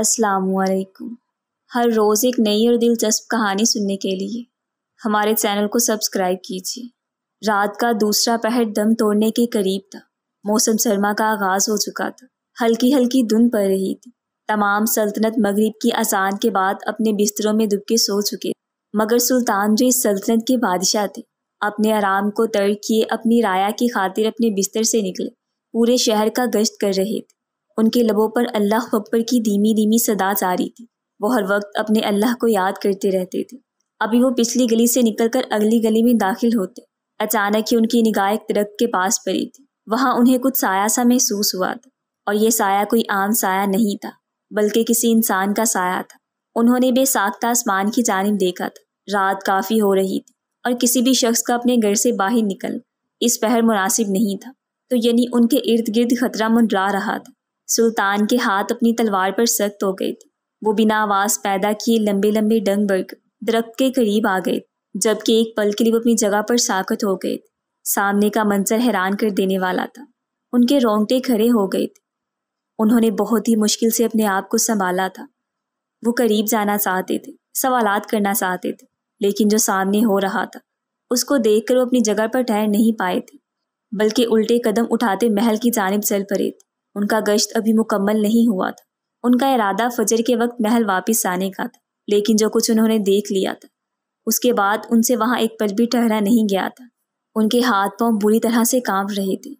वालेकुम हर रोज़ एक नई और दिलचस्प कहानी सुनने के लिए हमारे चैनल को सब्सक्राइब कीजिए रात का दूसरा पहर दम तोड़ने के करीब था मौसम सरमा का आगाज़ हो चुका था हल्की हल्की धुन पड़ रही थी तमाम सल्तनत मगरिब की आसान के बाद अपने बिस्तरों में दुबके सो चुके मगर सुल्तान जो इस सल्तनत के बादशाह थे अपने आराम को तर्क किए अपनी राया की खातिर अपने बिस्तर से निकले पूरे शहर का गश्त कर रहे थे उनके लबों पर अल्लाह अकबर की धीमी धीमी सदा जा रही थी वो हर वक्त अपने अल्लाह को याद करते रहते थे अभी वो पिछली गली से निकलकर अगली गली में दाखिल होते अचानक ही उनकी निगाह एक दरख्त के पास पड़ी थी वहाँ उन्हें कुछ साया सा महसूस हुआ था और ये साया कोई आम साया नहीं था बल्कि किसी इंसान का साया था उन्होंने बेसाख्ता आसमान की जानब देखा था रात काफ़ी हो रही थी और किसी भी शख्स का अपने घर से बाहर निकल इस पहर मुनासिब नहीं था तो यानी उनके इर्द गिर्द खतरा मंडरा रहा था सुल्तान के हाथ अपनी तलवार पर सख्त हो गए थे वो बिना आवाज पैदा किए लंबे लंबे डंग बर्ग दरख्त के करीब आ गए जबकि एक पल के लिए वो अपनी जगह पर साकत हो गए सामने का मंजर हैरान कर देने वाला था उनके रोंगटे खड़े हो गए थे उन्होंने बहुत ही मुश्किल से अपने आप को संभाला था वो करीब जाना चाहते थे सवालात करना चाहते थे लेकिन जो सामने हो रहा था उसको देखकर वो अपनी जगह पर ठहर नहीं पाए थे बल्कि उल्टे कदम उठाते महल की जानब चल पड़े थे उनका गश्त अभी मुकम्मल नहीं हुआ था उनका इरादा फजर के वक्त महल वापस आने का था लेकिन जो कुछ उन्होंने देख लिया था उसके बाद उनसे वहाँ एक पल भी ठहरा नहीं गया था उनके हाथ पांव बुरी तरह से कांप रहे थे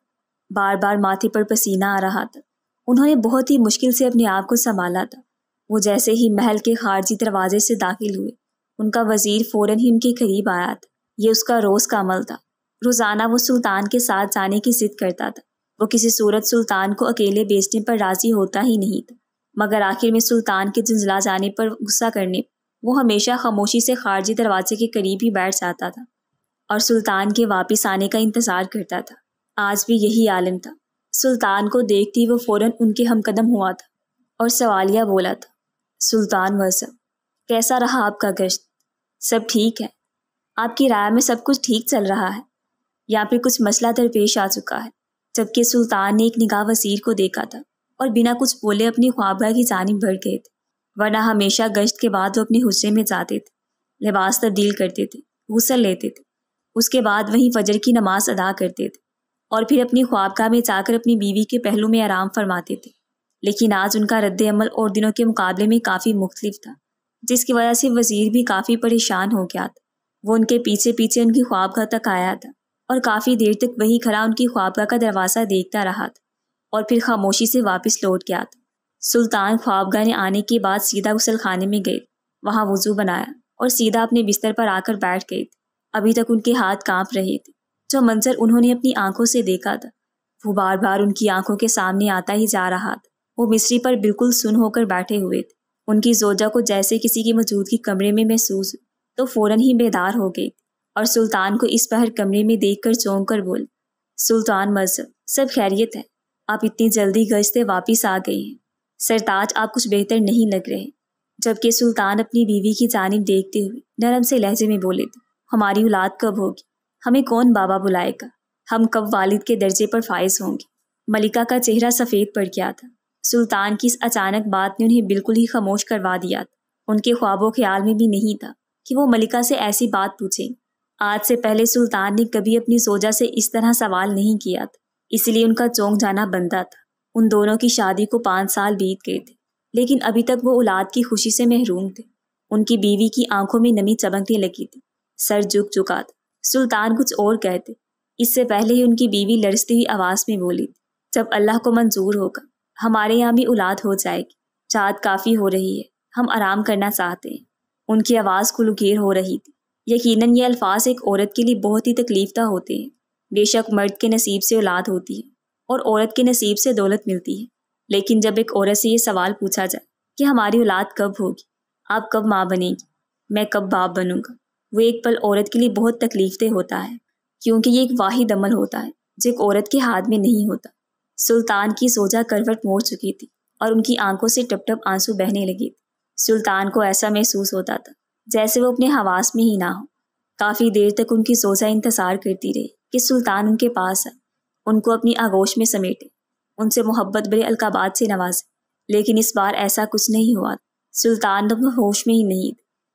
बार बार माथे पर पसीना आ रहा था उन्होंने बहुत ही मुश्किल से अपने आप को संभाला था वो जैसे ही महल के खारजी दरवाजे से दाखिल हुए उनका वजीर फौरन ही उनके करीब आया था ये उसका रोज़ का अमल था रोज़ाना वो सुल्तान के साथ जाने की जिद करता था वो किसी सूरत सुल्तान को अकेले बेचने पर राजी होता ही नहीं था मगर आखिर में सुल्तान के झंझला जाने पर गुस्सा करने वो हमेशा खामोशी से खारजी दरवाजे के करीब ही बैठ जाता था और सुल्तान के वापस आने का इंतज़ार करता था आज भी यही आलम था सुल्तान को देखते ही वो फ़ौरन उनके हमकदम हुआ था और सवालिया बोला था सुल्तान वसब कैसा रहा आपका गश्त सब ठीक है आपकी राय में सब कुछ ठीक चल रहा है या फिर कुछ मसला दरपेश आ चुका है जबकि सुल्तान ने एक निगाह वसीर को देखा था और बिना कुछ बोले अपनी ख्वाबगा की जानब बढ़ गए थे वरना हमेशा गश्त के बाद वो अपने हुस्से में जाते थे लिबास तब्दील करते थे गुसल लेते थे उसके बाद वहीं फजर की नमाज अदा करते थे और फिर अपनी ख्वाबगा में जाकर अपनी बीवी के पहलू में आराम फरमाते थे लेकिन आज उनका रद्द अमल और दिनों के मुकाबले में काफ़ी मुख्तलिफ था जिसकी वजह से वजीर भी काफ़ी परेशान हो गया था वो उनके पीछे पीछे उनकी ख्वाबगा तक आया था और काफ़ी देर तक वहीं खड़ा उनकी ख्वाबगा का दरवाज़ा देखता रहा था और फिर खामोशी से वापस लौट गया था सुल्तान ख्वाबगा ने आने के बाद सीधा गुसल खाने में गए वहाँ वज़ू बनाया और सीधा अपने बिस्तर पर आकर बैठ गए अभी तक उनके हाथ कांप रहे थे जो मंजर उन्होंने अपनी आंखों से देखा था वो बार बार उनकी आंखों के सामने आता ही जा रहा था वो मिस्री पर बिल्कुल सुन होकर बैठे हुए थे उनकी जोजा को जैसे किसी की मौजूदगी कमरे में महसूस तो फौरन ही बेदार हो गई और सुल्तान को इस बाहर कमरे में देख कर चौंक कर बोल सुल्तान मजहब सब खैरियत है आप इतनी जल्दी गज से वापिस आ गए हैं सरताज आप कुछ बेहतर नहीं लग रहे जबकि सुल्तान अपनी बीवी की जानब देखते हुए नरम से लहजे में बोले थे हमारी औलाद कब होगी हमें कौन बाबा बुलाएगा हम कब वालिद के दर्जे पर फायज होंगे मलिका का चेहरा सफ़ेद पड़ गया था सुल्तान की इस अचानक बात ने उन्हें बिल्कुल ही खामोश करवा दिया था उनके ख्वाबों ख्याल में भी नहीं था कि वो मलिका से ऐसी बात पूछें आज से पहले सुल्तान ने कभी अपनी सोजा से इस तरह सवाल नहीं किया था इसलिए उनका चौंक जाना बनता था उन दोनों की शादी को पाँच साल बीत गए थे लेकिन अभी तक वो औलाद की खुशी से महरूम थे उनकी बीवी की आंखों में नमी चमकने लगी थी सर झुक चुका था सुल्तान कुछ और कहते इससे पहले ही उनकी बीवी लड़ती हुई आवाज़ में बोली थी जब अल्लाह को मंजूर होगा हमारे यहाँ भी औलाद हो जाएगी चाहत काफ़ी हो रही है हम आराम करना चाहते हैं उनकी आवाज़ को हो रही थी यकीनन ये अल्फाज एक औरत के लिए बहुत ही तकलीफदा होते हैं बेशक मर्द के नसीब से औलाद होती है और औरत के नसीब से दौलत मिलती है लेकिन जब एक औरत से ये सवाल पूछा जाए कि हमारी औलाद कब होगी आप कब माँ बनेगी मैं कब बाप बनूंगा वो एक पल औरत के लिए बहुत तकलीफ दे होता है क्योंकि ये एक वाहिद अमल होता है जो एक औरत के हाथ में नहीं होता सुल्तान की सोजा करवट मोड़ चुकी थी और उनकी आंखों से टप टप आंसू बहने लगे सुल्तान को ऐसा महसूस होता था जैसे वो अपने हवास में ही ना हो काफ़ी देर तक उनकी सोजा इंतज़ार करती रही कि सुल्तान उनके पास आए उनको अपनी आगोश में समेटे उनसे मोहब्बत बड़े अलकाबाद से नवाजे लेकिन इस बार ऐसा कुछ नहीं हुआ सुल्तान तो होश में ही नहीं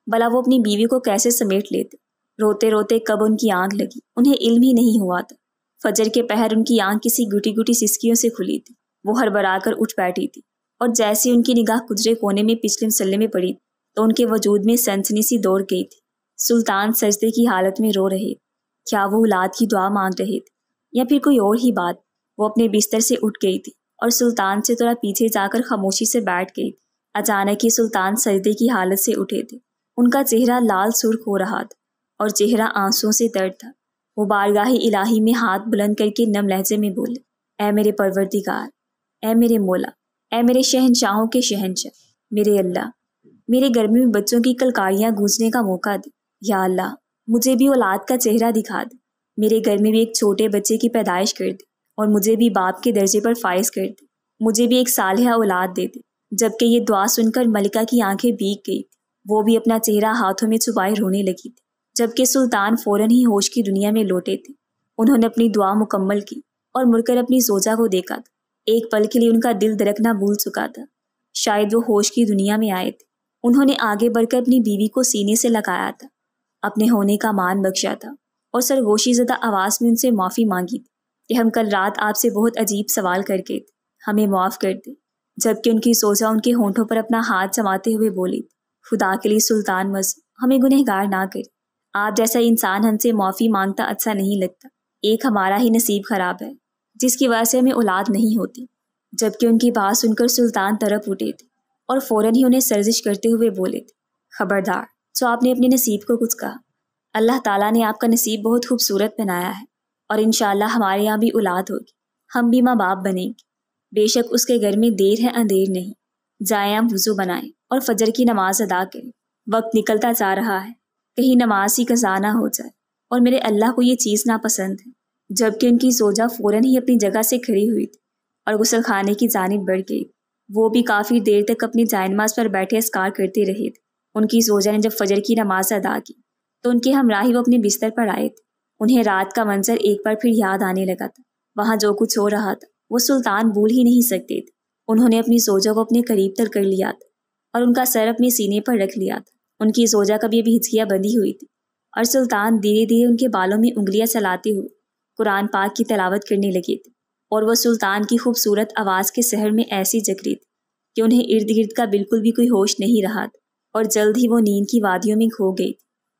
भला वो अपनी बीवी को कैसे समेट लेते रोते रोते कब उनकी आंख लगी उन्हें इल्म ही नहीं हुआ था फजर के पहर उनकी आंख किसी गुटी गुटी सिस्कियों से खुली थी वो कर उठ बैठी थी और जैसे उनकी निगाह कुदरे कोने में पिछले मसल्ले में पड़ी तो उनके वजूद में सनसनी सी दौड़ गई थी सुल्तान सजदे की हालत में रो रहे क्या वो औलाद की दुआ मांग रहे थे या फिर कोई और ही बात वो अपने बिस्तर से उठ गई थी और सुल्तान से थोड़ा पीछे जाकर खामोशी से बैठ गई अचानक ही सुल्तान सजदे की हालत से उठे थे उनका चेहरा लाल सुर्ख हो रहा था और चेहरा आंसुओं से दर्द था वो बारगाही इलाही में हाथ बुलंद करके नम लहजे में बोले ए मेरे परवरदिगार ए मेरे मोला ए मेरे शहनशाहों के शहनशाह मेरे अल्लाह मेरे गर्मी में बच्चों की कलकारियाँ गूंजने का मौका दे या अल्लाह मुझे भी औलाद का चेहरा दिखा दे मेरे घर में भी एक छोटे बच्चे की पैदाइश कर दे और मुझे भी बाप के दर्जे पर फायज कर दे मुझे भी एक साल औलाद दे दे जबकि ये दुआ सुनकर मलिका की आंखें भीग गई थी वो भी अपना चेहरा हाथों में छुपाए रोने लगी थी जबकि सुल्तान फौरन ही होश की दुनिया में लौटे थे उन्होंने अपनी दुआ मुकम्मल की और मुड़कर अपनी सोजा को देखा था एक पल के लिए उनका दिल दरकना भूल चुका था शायद वो होश की दुनिया में आए थे उन्होंने आगे बढ़कर अपनी बीवी को सीने से लगाया था अपने होने का मान बख्शा था और सरगोशी ज़दा आवाज़ में उनसे माफ़ी मांगी थी कि हम कल रात आपसे बहुत अजीब सवाल करके थे हमें माफ़ कर दे जबकि उनकी सोचा उनके होंठों पर अपना हाथ जमाते हुए बोली खुदा के लिए सुल्तान मज हमें गुनहगार ना करे आप जैसा इंसान हमसे माफ़ी मांगता अच्छा नहीं लगता एक हमारा ही नसीब खराब है जिसकी वजह से हमें औलाद नहीं होती जबकि उनकी बात सुनकर सुल्तान तरफ उठे थे और फ़ौर ही उन्हें सर्जिश करते हुए बोले खबरदार सो तो आपने अपने नसीब को कुछ कहा अल्लाह ताला ने आपका नसीब बहुत खूबसूरत बनाया है और इन हमारे यहाँ भी औलाद होगी हम भी माँ बाप बनेंगे बेशक उसके घर में देर है अंधेर नहीं जाया वज़ू बनाएं और फजर की नमाज अदा करें वक्त निकलता जा रहा है कहीं नमाज ही कज़ा ना हो जाए और मेरे अल्लाह को ये चीज़ नापसंद है जबकि उनकी सोजा फ़ौरन ही अपनी जगह से खड़ी हुई थी और गुसल खाने की जानब बढ़ गई वो भी काफ़ी देर तक अपनी जायनमाज पर बैठे असकार करते रहे थे उनकी सोजा ने जब फजर की नमाज अदा की तो उनके हमराही वो अपने बिस्तर पर आए थे उन्हें रात का मंजर एक बार फिर याद आने लगा था वहाँ जो कुछ हो रहा था वो सुल्तान भूल ही नहीं सकते थे उन्होंने अपनी सोजा को अपने करीब तर कर लिया था और उनका सर अपने सीने पर रख लिया था उनकी सोजा कभी अभी हिचकियाँ बंधी हुई थी और सुल्तान धीरे धीरे उनके बालों में उंगलियाँ चलाते हुए कुरान पाक की तलावत करने लगे थे और वह सुल्तान की खूबसूरत आवाज़ के शहर में ऐसी जगरी कि उन्हें इर्द गिर्द का बिल्कुल भी कोई होश नहीं रहा था और जल्द ही वो नींद की वादियों में खो गई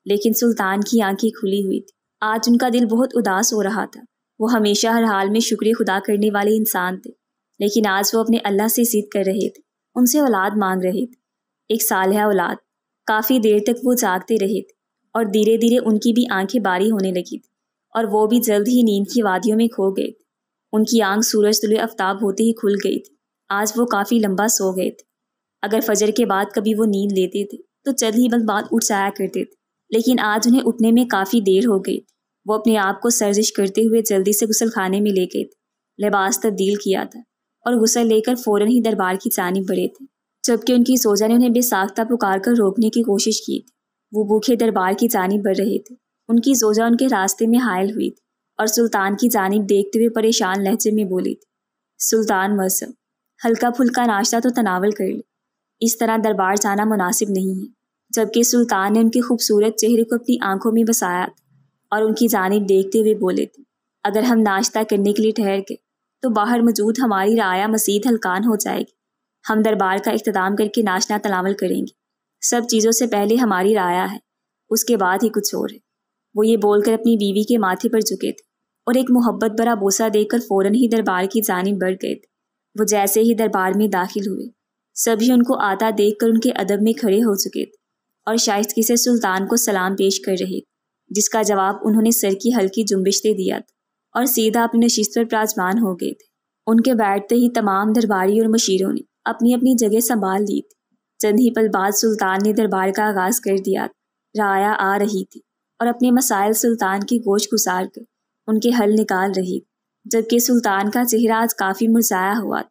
लेकिन सुल्तान की आंखें खुली हुई थी आज उनका दिल बहुत उदास हो रहा था वो हमेशा हर हाल में शुक्रिया खुदा करने वाले इंसान थे लेकिन आज वो अपने अल्लाह से जिद कर रहे थे उनसे औलाद मांग रहे थे एक साल है औलाद काफ़ी देर तक वो जागते रहे थे और धीरे धीरे उनकी भी आंखें बारी होने लगी थी और वो भी जल्द ही नींद की वादियों में खो गए थे उनकी आंख सूरज तुले अफ्ताब होते ही खुल गई थी आज वो काफ़ी लंबा सो गए थे अगर फजर के बाद कभी वो नींद लेते थे तो जल्द ही बल बात उठ जाया करते थे लेकिन आज उन्हें उठने में काफ़ी देर हो गई वो अपने आप को सर्जिश करते हुए जल्दी से गुसल खाने में ले गए थे लिबास तब्दील किया था और गुसल लेकर फ़ौरन ही दरबार की जानब बढ़े थे जबकि उनकी सोजा ने उन्हें बेसाख्ता पुकार कर रोकने की कोशिश की थी वो भूखे दरबार की जानब बढ़ रहे थे उनकी सोजा उनके रास्ते में हायल हुई थी और सुल्तान की जानब देखते हुए परेशान लहजे में बोली थी सुल्तान मौसम हल्का फुल्का नाश्ता तो तनावल कर ले इस तरह दरबार जाना मुनासिब नहीं है जबकि सुल्तान ने उनके खूबसूरत चेहरे को अपनी आंखों में बसाया था और उनकी जानब देखते हुए बोले थे अगर हम नाश्ता करने के लिए ठहर गए तो बाहर मौजूद हमारी राया मसीद हलकान हो जाएगी हम दरबार का अख्ताम करके नाश्ता तनावल करेंगे सब चीज़ों से पहले हमारी राया है उसके बाद ही कुछ और है वो ये बोलकर अपनी बीवी के माथे पर झुके थे और एक मोहब्बत भरा बोसा देकर फ़ौरन ही दरबार की जानब बढ़ गए थे वो जैसे ही दरबार में दाखिल हुए सभी उनको आता देख कर उनके अदब में खड़े हो चुके थे और शाइस्तगी से सुल्तान को सलाम पेश कर रहे जिसका जवाब उन्होंने सर की हल्की जुम्बिश दे दिया था और सीधा अपनी नशीस पर प्राजमान हो गए थे उनके बैठते ही तमाम दरबारी और मशीरों ने अपनी अपनी जगह संभाल ली थी चंद ही पल बाद सुल्तान ने दरबार का आगाज़ कर दिया राया आ रही थी और अपने मसाइल सुल्तान की गोश गुजार कर उनके हल निकाल रही जबकि सुल्तान का चेहरा आज काफ़ी मुरझाया हुआ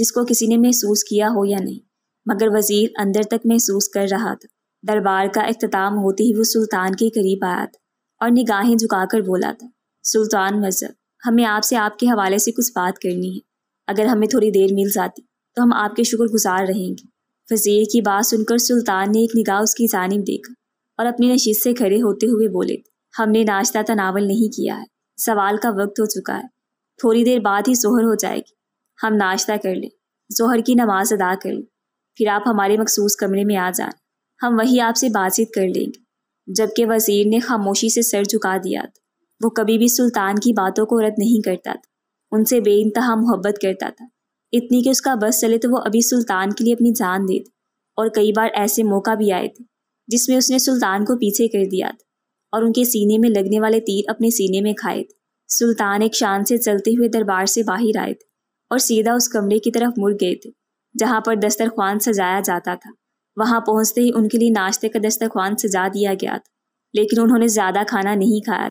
जिसको किसी ने महसूस किया हो या नहीं मगर वजीर अंदर तक महसूस कर रहा था दरबार का अख्ताम होते ही वो सुल्तान के करीब आया था और निगाहें झुकाकर बोला था सुल्तान मजहब हमें आपसे आपके हवाले से कुछ बात करनी है अगर हमें थोड़ी देर मिल जाती तो हम आपके शुक्रगुजार रहेंगे वजीर की बात सुनकर सुल्तान ने एक निगाह उसकी जानब देखा और अपनी नशीत से खड़े होते हुए बोले हमने नाश्ता तनावल नहीं किया है सवाल का वक्त हो चुका है थोड़ी देर बाद ही जोहर हो जाएगी हम नाश्ता कर लें जोहर की नमाज अदा कर लें फिर आप हमारे मखसूस कमरे में आ जाए हम वही आपसे बातचीत कर लेंगे जबकि वजीर ने खामोशी से सर झुका दिया था वो कभी भी सुल्तान की बातों को रद्द नहीं करता था उनसे बेानतहा मोहब्बत करता था इतनी कि उसका बस चले तो वो अभी सुल्तान के लिए अपनी जान दे और कई बार ऐसे मौका भी आए थे जिसमें उसने सुल्तान को पीछे कर दिया था और उनके सीने में लगने वाले तीर अपने सीने में खाए सुल्तान एक शान से चलते हुए दरबार से बाहर आए थे और सीधा उस कमरे की तरफ मुड़ गए थे जहाँ पर दस्तरखान सजाया जाता था वहाँ पहुँचते ही उनके लिए नाश्ते का दस्तरखान सजा दिया गया था लेकिन उन्होंने ज़्यादा खाना नहीं खाया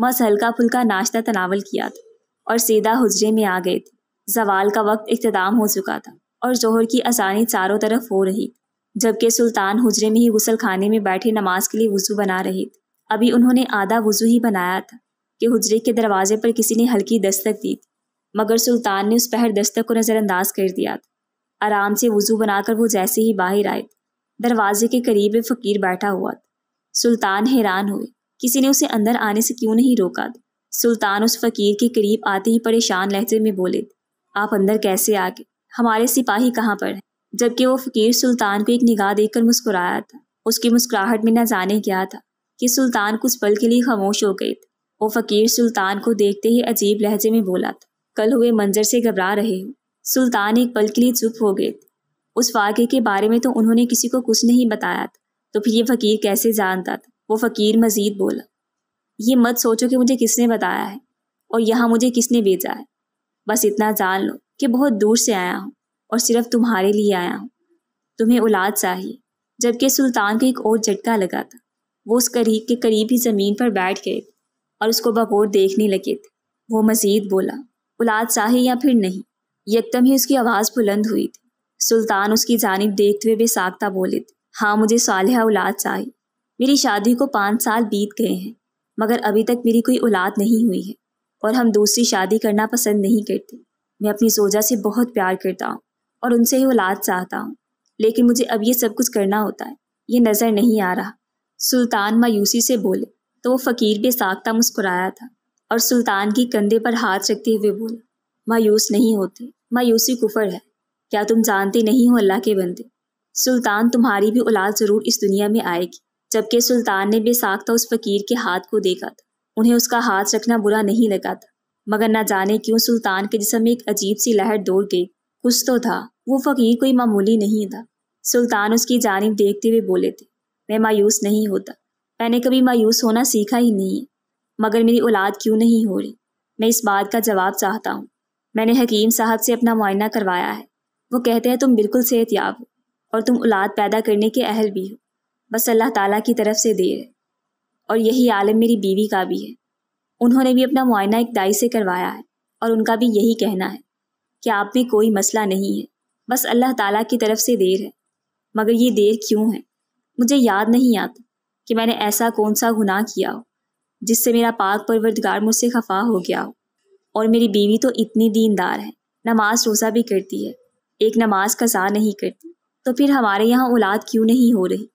बस हल्का फुल्का नाश्ता तनावल किया था और सीधा हुजरे में आ गए थे जवाल का वक्त इख्ताम हो चुका था और जोहर की आसानी चारों तरफ हो रही जबकि सुल्तान हुजरे में ही गुसल खाने में बैठे नमाज के लिए वजू बना रहे थे अभी उन्होंने आधा वज़ू ही बनाया था कि हजरे के दरवाजे पर किसी ने हल्की दस्तक दी मगर सुल्तान ने उस पहर दस्तक को नज़रअंदाज कर दिया था आराम से वज़ू बनाकर वो जैसे ही बाहर आए दरवाजे के करीब फ़कीर बैठा हुआ था सुल्तान हैरान हुए किसी ने उसे अंदर आने से क्यों नहीं रोका था सुल्तान उस फ़कीर के करीब आते ही परेशान लहजे में बोले आप अंदर कैसे आ गए हमारे सिपाही कहाँ पर हैं जबकि वो फ़कीर सुल्तान को एक निगाह देखकर मुस्कुराया था उसकी मुस्कुराहट में न जाने क्या था कि सुल्तान कुछ पल के लिए खामोश हो गए वो फ़कीर सुल्तान को देखते ही अजीब लहजे में बोला था कल हुए मंजर से घबरा रहे हो सुल्तान एक पल के लिए चुप हो गए थे उस वाक़े के बारे में तो उन्होंने किसी को कुछ नहीं बताया था तो फिर ये फ़कीर कैसे जानता था वो फ़कीर मजीद बोला ये मत सोचो कि मुझे किसने बताया है और यहाँ मुझे किसने भेजा है बस इतना जान लो कि बहुत दूर से आया हूँ और सिर्फ तुम्हारे लिए आया हूँ तुम्हें औलाद चाहिए जबकि सुल्तान को एक और झटका लगा था वो उस करीब के करीब ही ज़मीन पर बैठ गए और उसको बगौर देखने लगे थे वो मजीद बोला औलाद चाहे या फिर नहीं यकदम ही उसकी आवाज़ बुलंद हुई थी सुल्तान उसकी जानब देखते हुए बेसाख्ता बोले थे हाँ मुझे सालह औलाद चाहिए मेरी शादी को पाँच साल बीत गए हैं मगर अभी तक मेरी कोई औलाद नहीं हुई है और हम दूसरी शादी करना पसंद नहीं करते मैं अपनी सोजा से बहुत प्यार करता हूँ और उनसे ही औलाद चाहता हूँ लेकिन मुझे अब ये सब कुछ करना होता है ये नज़र नहीं आ रहा सुल्तान मायूसी से बोले तो वो फ़कीर बेसाख्ता मुस्कुराया था और सुल्तान की कंधे पर हाथ रखते हुए बोला मायूस नहीं होते मायूसी कुफर है क्या तुम जानते नहीं हो अल्लाह के बंदे सुल्तान तुम्हारी भी औलाद ज़रूर इस दुनिया में आएगी जबकि सुल्तान ने बेसाख्ता उस फ़कीर के हाथ को देखा था उन्हें उसका हाथ रखना बुरा नहीं लगा था मगर ना जाने क्यों सुल्तान के जिसम एक अजीब सी लहर दौड़ गई कुछ तो था वो फ़कीर कोई मामूली नहीं था सुल्तान उसकी जानब देखते हुए बोले थे मैं मायूस नहीं होता मैंने कभी मायूस होना सीखा ही नहीं है मगर मेरी औलाद क्यों नहीं हो रही मैं इस बात का जवाब चाहता हूँ मैंने हकीम साहब से अपना मुआयना करवाया है वो कहते हैं तुम बिल्कुल याब हो और तुम औलाद पैदा करने के अहल भी हो बस अल्लाह ताला की तरफ से देर है और यही आलम मेरी बीवी का भी है उन्होंने भी अपना मुआयना एक दाई से करवाया है और उनका भी यही कहना है कि आप में कोई मसला नहीं है बस अल्लाह ताला की तरफ से देर है मगर ये देर क्यों है मुझे याद नहीं आता कि मैंने ऐसा कौन सा गुनाह किया हो जिससे मेरा पाक परवरदगार मुझसे खफा हो गया हो और मेरी बीवी तो इतनी दीनदार है नमाज रोज़ा भी करती है एक नमाज कसा नहीं करती तो फिर हमारे यहाँ औलाद क्यों नहीं हो रही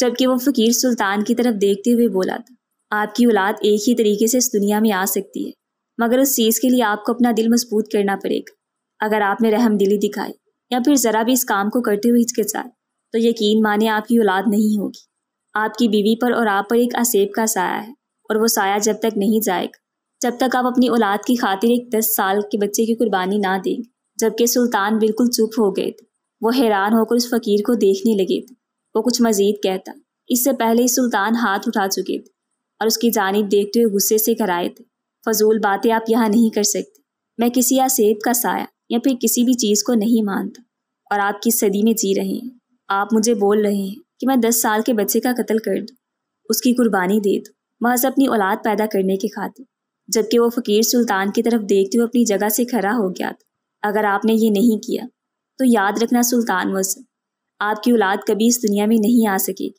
जबकि वो फ़कीर सुल्तान की तरफ देखते हुए बोला था आपकी औलाद एक ही तरीके से इस दुनिया में आ सकती है मगर उस चीज़ के लिए आपको अपना दिल मजबूत करना पड़ेगा अगर आपने रहम दिली दिखाई या फिर ज़रा भी इस काम को करते हुए हिचकिचाए तो यकीन माने आपकी औलाद नहीं होगी आपकी बीवी पर और आप पर एक असेब का साया है और वो साया जब तक नहीं जाएगा जब तक आप अपनी औलाद की खातिर एक दस साल के बच्चे की कुर्बानी ना दें जबकि सुल्तान बिल्कुल चुप हो गए थे वो हैरान होकर उस फकीर को देखने लगे थे वो कुछ मजीद कहता इससे पहले ही सुल्तान हाथ उठा चुके थे और उसकी जानब देखते हुए गुस्से से कराए थे फजूल बातें आप यहाँ नहीं कर सकते मैं किसी या सेब का साया या फिर किसी भी चीज़ को नहीं मानता और आप किस सदी में जी रहे हैं आप मुझे बोल रहे हैं कि मैं दस साल के बच्चे का कत्ल कर दूँ उसकी कुर्बानी दे दूँ महज अपनी औलाद पैदा करने के खातिर जबकि वो फ़कीर सुल्तान की तरफ देखते हुए अपनी जगह से खड़ा हो गया था अगर आपने ये नहीं किया तो याद रखना सुल्तान वसम आपकी औलाद कभी इस दुनिया में नहीं आ सकेगी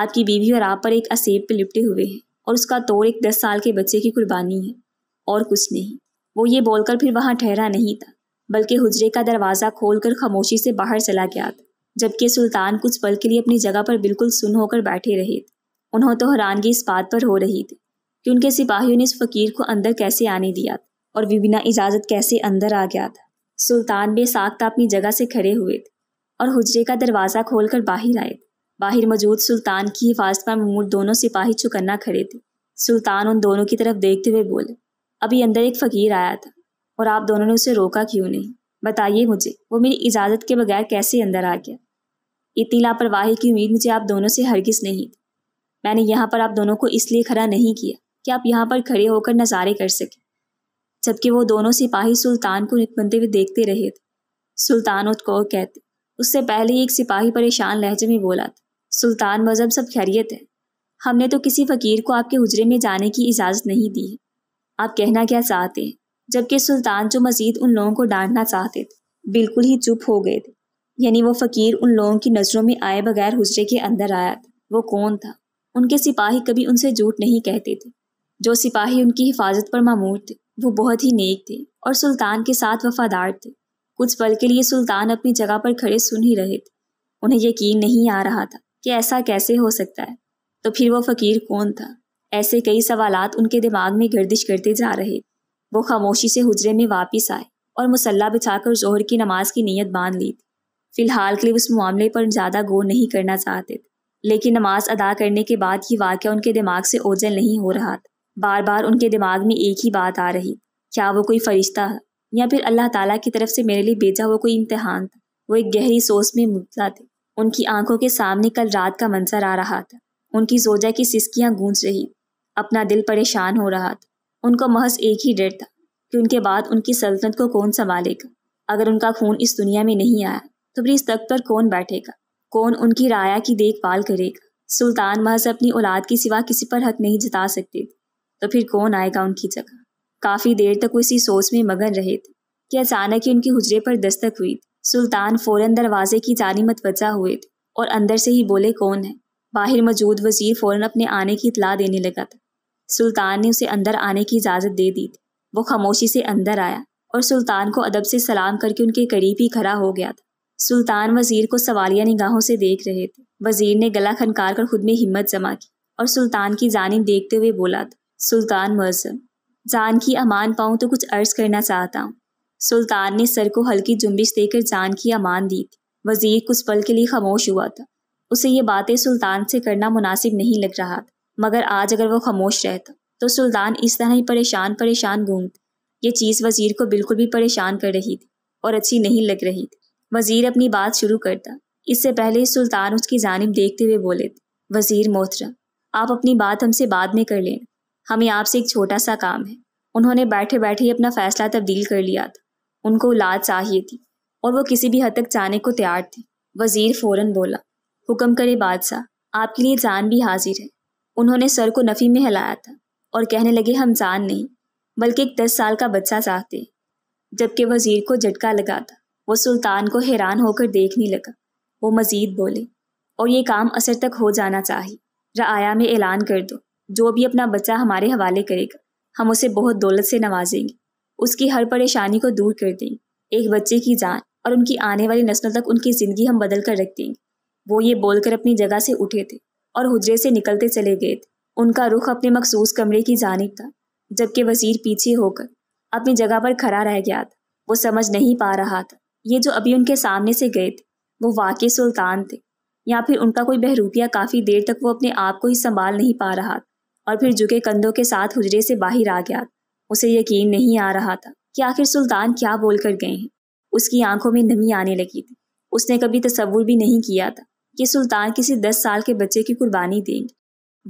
आपकी बीवी और आप पर एक असेब पर लिपटे हुए हैं और उसका तोड़ एक दस साल के बच्चे की कुर्बानी है और कुछ नहीं वो ये बोलकर फिर वहाँ ठहरा नहीं था बल्कि हुजरे का दरवाज़ा खोलकर खामोशी से बाहर चला गया था जबकि सुल्तान कुछ पल के लिए अपनी जगह पर बिल्कुल सुन होकर बैठे रहे उन्होंने तो हैरानगी इस बात पर हो रही थी कि उनके सिपाहियों ने इस फकीर को अंदर कैसे आने दिया और वे बिना इजाज़त कैसे अंदर आ गया था सुल्तान बेसाखता अपनी जगह से खड़े हुए थे और हुजरे का दरवाज़ा खोलकर बाहर आए बाहर मौजूद सुल्तान की हिफाजत पर ममूर दोनों सिपाही चुकन्ना खड़े थे सुल्तान उन दोनों की तरफ देखते हुए बोले अभी अंदर एक फ़कीर आया था और आप दोनों ने उसे रोका क्यों नहीं बताइए मुझे वो मेरी इजाज़त के बगैर कैसे अंदर आ गया इतनी लापरवाही की उम्मीद मुझे आप दोनों से हरगिज नहीं थी मैंने यहाँ पर आप दोनों को इसलिए खड़ा नहीं किया कि आप यहाँ पर खड़े होकर नज़ारे कर सकें जबकि वो दोनों सिपाही सुल्तान को नितमते हुए देखते रहे थे सुल्तान कौर कहते उससे पहले ही एक सिपाही परेशान लहजे में बोला था सुल्तान मजहब सब खैरियत है हमने तो किसी फकीर को आपके हजरे में जाने की इजाज़त नहीं दी है आप कहना क्या चाहते हैं जबकि सुल्तान जो मजीद उन लोगों को डांटना चाहते थे बिल्कुल ही चुप हो गए थे यानी वो फ़कीर उन लोगों की नज़रों में आए बगैर हुजरे के अंदर आया था वो कौन था उनके सिपाही कभी उनसे झूठ नहीं कहते थे जो सिपाही उनकी हिफाजत पर मामूर थे वो बहुत ही नेक थे और सुल्तान के साथ वफादार थे कुछ पल के लिए सुल्तान अपनी जगह पर खड़े सुन ही रहे थे उन्हें यकीन नहीं आ रहा था कि ऐसा कैसे हो सकता है तो फिर वो फ़कीर कौन था ऐसे कई सवालात उनके दिमाग में गर्दिश करते जा रहे वो खामोशी से हुजरे में वापस आए और मुसल्ला बिछाकर जोहर की नमाज की नीयत बांध ली थी फ़िलहाल के लिए उस मामले पर ज़्यादा गौर नहीं करना चाहते थे लेकिन नमाज अदा करने के बाद ये वाक्य उनके दिमाग से ओझल नहीं हो रहा था बार बार उनके दिमाग में एक ही बात आ रही क्या वो कोई फ़रिश्ता है या फिर अल्लाह ताला की तरफ से मेरे लिए भेजा हुआ कोई इम्तहान था वो एक गहरी सोच में मुबला थे उनकी आंखों के सामने कल रात का मंजर आ रहा था उनकी जोजा की सिस्कियाँ गूंज रही अपना दिल परेशान हो रहा था उनको महज एक ही डर था कि उनके बाद उनकी सल्तनत को कौन संभालेगा अगर उनका खून इस दुनिया में नहीं आया तो इस तख्त पर कौन बैठेगा कौन उनकी राया की देखभाल करेगा सुल्तान महज अपनी औलाद के सिवा किसी पर हक नहीं जता सकते थे तो फिर कौन आएगा उनकी जगह काफ़ी देर तक इसी सोच में मगन रहे थे कि अचानक ही उनकी हुजरे पर दस्तक हुई थी सुल्तान फौरन दरवाजे की जानी मत बचा हुए थे और अंदर से ही बोले कौन है बाहर मौजूद वजीर फौरन अपने आने की इतला देने लगा था सुल्तान ने उसे अंदर आने की इजाज़त दे दी थी वो खामोशी से अंदर आया और सुल्तान को अदब से सलाम करके उनके करीब ही खड़ा हो गया था सुल्तान वजीर को सवालिया निगाहों से देख रहे थे वजीर ने गला खनकार कर खुद में हिम्मत जमा की और सुल्तान की जानब देखते हुए बोला था सुल्तान मजम जान की अमान पाऊँ तो कुछ अर्ज करना चाहता हूँ सुल्तान ने सर को हल्की जुम्बिश देकर जान की अमान दी थी वजीर कुछ पल के लिए खामोश हुआ था उसे ये बातें सुल्तान से करना मुनासिब नहीं लग रहा था मगर आज अगर वो खामोश रहता तो सुल्तान इस तरह ही परेशान परेशान घूमता ये चीज़ वजीर को बिल्कुल भी परेशान कर रही थी और अच्छी नहीं लग रही थी वजीर अपनी बात शुरू करता इससे पहले सुल्तान उसकी जानब देखते हुए बोले थे वजीर मोहतरा आप अपनी बात हमसे बाद में कर लेना हमें आपसे एक छोटा सा काम है उन्होंने बैठे बैठे ही अपना फैसला तब्दील कर लिया था उनको औलाद चाहिए थी और वो किसी भी हद तक जाने को तैयार थे वजीर फौरन बोला हुक्म करे बादशाह आपके लिए जान भी हाजिर है उन्होंने सर को नफ़ी में हिलाया था और कहने लगे हम जान नहीं बल्कि एक दस साल का बच्चा चाहते जबकि वजीर को झटका लगा था वो सुल्तान को हैरान होकर देखने लगा वो मज़ीद बोले और ये काम असर तक हो जाना चाहिए रया में ऐलान कर दो जो भी अपना बच्चा हमारे हवाले करेगा हम उसे बहुत दौलत से नवाजेंगे उसकी हर परेशानी को दूर कर देंगे एक बच्चे की जान और उनकी आने वाली नस्लों तक उनकी ज़िंदगी हम बदल कर रख देंगे वो ये बोलकर अपनी जगह से उठे थे और हजरे से निकलते चले गए थे उनका रुख अपने मखसूस कमरे की जानब था जबकि वजीर पीछे होकर अपनी जगह पर खड़ा रह गया था वो समझ नहीं पा रहा था ये जो अभी उनके सामने से गए थे वो वाकई सुल्तान थे या फिर उनका कोई बहरूपिया काफ़ी देर तक वो अपने आप को ही संभाल नहीं पा रहा था और फिर झुके कंधों के साथ हुजरे से बाहर आ गया उसे यकीन नहीं आ रहा था कि आखिर सुल्तान क्या बोल कर गए हैं उसकी आंखों में नमी आने लगी थी उसने कभी तस्वुर भी नहीं किया था कि सुल्तान किसी दस साल के बच्चे की कुर्बानी देंगे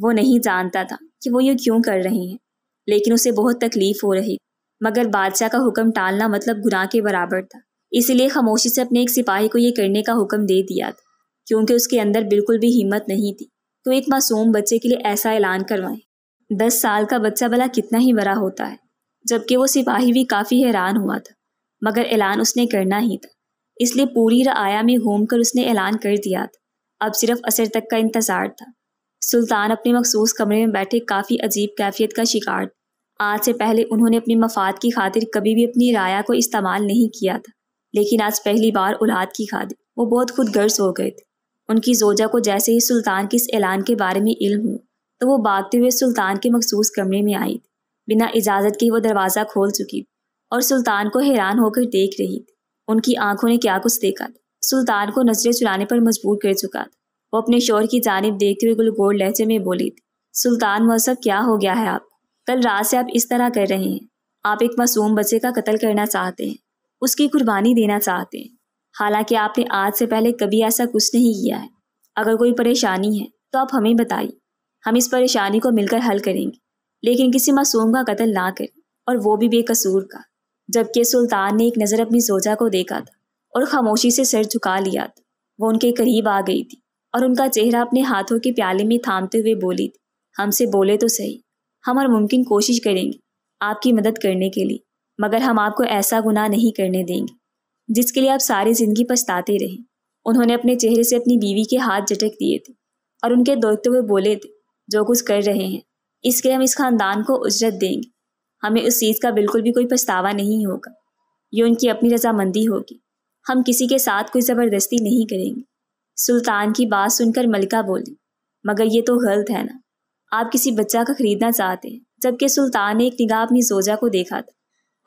वो नहीं जानता था कि वो ये क्यों कर रहे हैं लेकिन उसे बहुत तकलीफ हो रही मगर बादशाह का हुक्म टालना मतलब गुनाह के बराबर था इसलिए खामोशी से अपने एक सिपाही को ये करने का हुक्म दे दिया था क्योंकि उसके अंदर बिल्कुल भी हिम्मत नहीं थी तो एक मासूम बच्चे के लिए ऐसा ऐलान करवाएं दस साल का बच्चा भला कितना ही बड़ा होता है जबकि वो सिपाही भी काफ़ी हैरान हुआ था मगर ऐलान उसने करना ही था इसलिए पूरी रया में घूम कर उसने ऐलान कर दिया था अब सिर्फ असर तक का इंतज़ार था सुल्तान अपने मखसूस कमरे में बैठे काफ़ी अजीब कैफियत का शिकार आज से पहले उन्होंने अपने मफाद की खातिर कभी भी अपनी राया को इस्तेमाल नहीं किया था लेकिन आज पहली बार औलाद की दी वो बहुत खुद गर्ज हो गए थे उनकी जोजा को जैसे ही सुल्तान के इस ऐलान के बारे में इल्म हुआ तो वो भागते हुए सुल्तान के मखसूस कमरे में आई थी बिना इजाज़त के वो दरवाज़ा खोल चुकी थी और सुल्तान को हैरान होकर देख रही थी उनकी आंखों ने क्या कुछ देखा था सुल्तान को नजरें चुराने पर मजबूर कर चुका था वो अपने शोर की जानब देखते हुए गुलगोड़ लहजे में बोली थी सुल्तान मौसफ क्या हो गया है आप कल रात से आप इस तरह कर रहे हैं आप एक मासूम बच्चे का कत्ल करना चाहते हैं उसकी कुर्बानी देना चाहते हैं हालांकि आपने आज से पहले कभी ऐसा कुछ नहीं किया है अगर कोई परेशानी है तो आप हमें बताइए हम इस परेशानी को मिलकर हल करेंगे लेकिन किसी मासूम का कत्ल ना करें और वो भी बेकसूर का जबकि सुल्तान ने एक नज़र अपनी सोजा को देखा था और खामोशी से सर झुका लिया था वो उनके करीब आ गई थी और उनका चेहरा अपने हाथों के प्याले में थामते हुए बोली थी हमसे बोले तो सही हम और मुमकिन कोशिश करेंगे आपकी मदद करने के लिए मगर हम आपको ऐसा गुनाह नहीं करने देंगे जिसके लिए आप सारी ज़िंदगी पछताते रहे उन्होंने अपने चेहरे से अपनी बीवी के हाथ झटक दिए थे और उनके दौड़ते हुए बोले थे जो कुछ कर रहे हैं इसके हम इस खानदान को उजरत देंगे हमें उस चीज़ का बिल्कुल भी कोई पछतावा नहीं होगा ये उनकी अपनी रजामंदी होगी हम किसी के साथ कोई ज़बरदस्ती नहीं करेंगे सुल्तान की बात सुनकर मलिका बोली मगर ये तो गलत है ना आप किसी बच्चा का खरीदना चाहते हैं जबकि सुल्तान ने एक निगाह अपनी जोजा को देखा था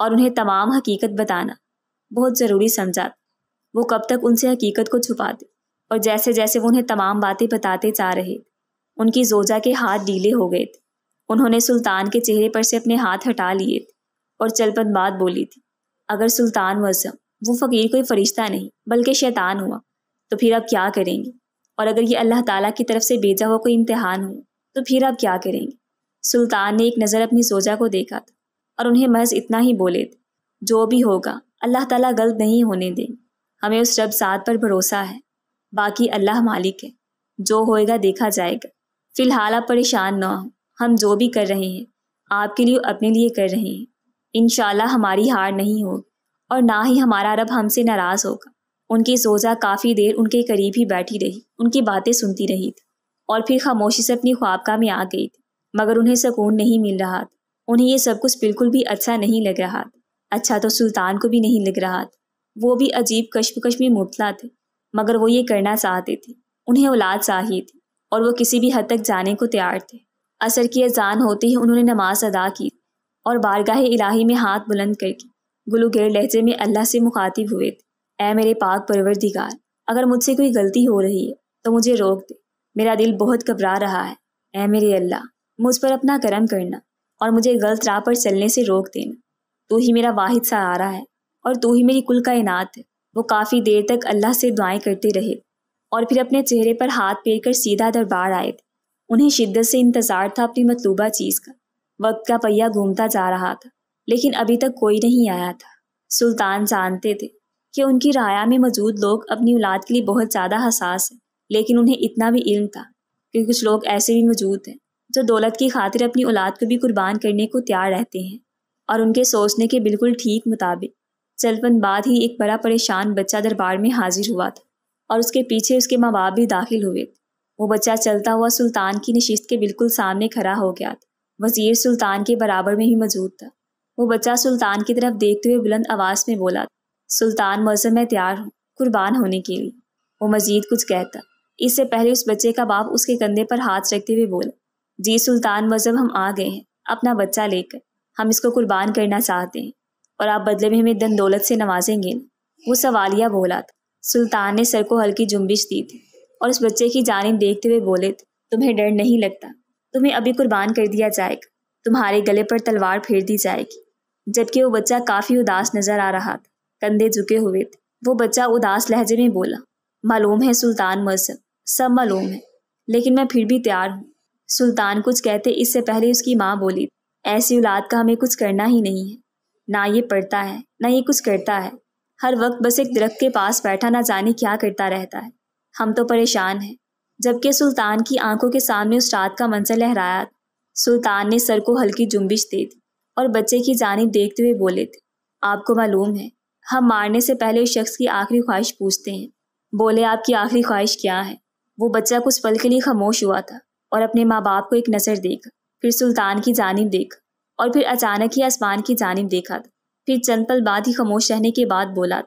और उन्हें तमाम हकीकत बताना बहुत ज़रूरी समझा वो कब तक उनसे हकीकत को छुपाते और जैसे जैसे वो उन्हें तमाम बातें बताते जा रहे उनकी जोजा के हाथ डीले हो गए थे उन्होंने सुल्तान के चेहरे पर से अपने हाथ हटा लिए और चलपन बात बोली थी अगर सुल्तान मजम वो फ़कीर कोई फरिश्ता नहीं बल्कि शैतान हुआ तो फिर आप क्या करेंगे और अगर ये अल्लाह ताला की तरफ से भेजा हुआ कोई इम्तहान हो तो फिर आप क्या करेंगे सुल्तान ने एक नज़र अपनी सोजा को देखा था और उन्हें महज इतना ही बोले जो भी होगा अल्लाह ताला गलत नहीं होने दें हमें उस रब सात पर भरोसा है बाकी अल्लाह मालिक है जो होएगा देखा जाएगा फिलहाल आप परेशान ना हो हम जो भी कर रहे हैं आपके लिए अपने लिए कर रहे हैं इन हमारी हार नहीं होगी और ना ही हमारा रब हमसे नाराज़ होगा उनकी सोजा काफ़ी देर उनके करीब ही बैठी रही उनकी बातें सुनती रही थी और फिर खामोशी से अपनी ख्वाबका में आ गई थी मगर उन्हें सुकून नहीं मिल रहा था उन्हें ये सब कुछ बिल्कुल भी अच्छा नहीं लग रहा अच्छा तो सुल्तान को भी नहीं लग रहा वो भी अजीब कश्मकश में मुबला थे मगर वो ये करना चाहते थे उन्हें औलाद चाहिए थी और वो किसी भी हद तक जाने को तैयार थे असर की अजान होते ही उन्होंने नमाज अदा की और बारगाह इलाही में हाथ बुलंद करके गैर लहजे में अल्लाह से मुखातिब हुए थे ए मेरे पाक परवरदिगार अगर मुझसे कोई गलती हो रही है तो मुझे रोक दे मेरा दिल बहुत घबरा रहा है ए मेरे अल्लाह मुझ पर अपना करम करना और मुझे गलत राह पर चलने से रोक देना तू ही मेरा वाहिद सहारा है और तू ही मेरी कुल का इनात है वो काफ़ी देर तक अल्लाह से दुआएं करते रहे और फिर अपने चेहरे पर हाथ फेर कर सीधा दरबार आए थे उन्हें शिद्दत से इंतज़ार था अपनी मतलूबा चीज़ का वक्त का पहिया घूमता जा रहा था लेकिन अभी तक कोई नहीं आया था सुल्तान जानते थे कि उनकी राया में मौजूद लोग अपनी औलाद के लिए बहुत ज़्यादा हसास हैं लेकिन उन्हें इतना भी इल्म था कि कुछ लोग ऐसे भी मौजूद हैं जो दौलत की खातिर अपनी औलाद को भी कुर्बान करने को तैयार रहते हैं और उनके सोचने के बिल्कुल ठीक मुताबिक चलपन बाद ही एक बड़ा परेशान बच्चा दरबार में हाजिर हुआ था और उसके पीछे उसके माँ बाप भी दाखिल हुए थे वो बच्चा चलता हुआ सुल्तान की नशिस्त के बिल्कुल सामने खड़ा हो गया था वजीर सुल्तान के बराबर में ही मौजूद था वो बच्चा सुल्तान की तरफ देखते हुए बुलंद आवाज़ में बोला सुल्तान मौसम में तैयार हूँ कुर्बान होने के लिए वो मजीद कुछ कहता इससे पहले उस बच्चे का बाप उसके कंधे पर हाथ रखते हुए बोला जी सुल्तान मज़हब हम आ गए हैं अपना बच्चा लेकर हम इसको कुर्बान करना चाहते हैं और आप बदले में हमें धन दौलत से नवाजेंगे वो सवालिया बोला था सुल्तान ने सर को हल्की जुम्बिश दी थी और उस बच्चे की जानब देखते हुए बोले थे तुम्हें डर नहीं लगता तुम्हें अभी कुर्बान कर दिया जाएगा तुम्हारे गले पर तलवार फेर दी जाएगी जबकि वो बच्चा काफ़ी उदास नज़र आ रहा था कंधे झुके हुए थे वो बच्चा उदास लहजे में बोला मालूम है सुल्तान मजहब सब मालूम है लेकिन मैं फिर भी तैयार हूँ सुल्तान कुछ कहते इससे पहले उसकी माँ बोली ऐसी औलाद का हमें कुछ करना ही नहीं है ना ये पढ़ता है ना ये कुछ करता है हर वक्त बस एक दरख्त के पास बैठा ना जाने क्या करता रहता है हम तो परेशान हैं जबकि सुल्तान की आंखों के सामने उस रात का मंजर लहराया सुल्तान ने सर को हल्की जुम्बिश दे दी और बच्चे की जानब देखते हुए बोले थे आपको मालूम है हम मारने से पहले उस शख्स की आखिरी ख्वाहिश पूछते हैं बोले आपकी आखिरी ख्वाहिश क्या है वो बच्चा कुछ पल के लिए खामोश हुआ था और अपने माँ बाप को एक नज़र देख फिर सुल्तान की जानब देख और फिर अचानक ही आसमान की जानब देखा फिर चंद पल बाद ही खामोश रहने के बाद बोला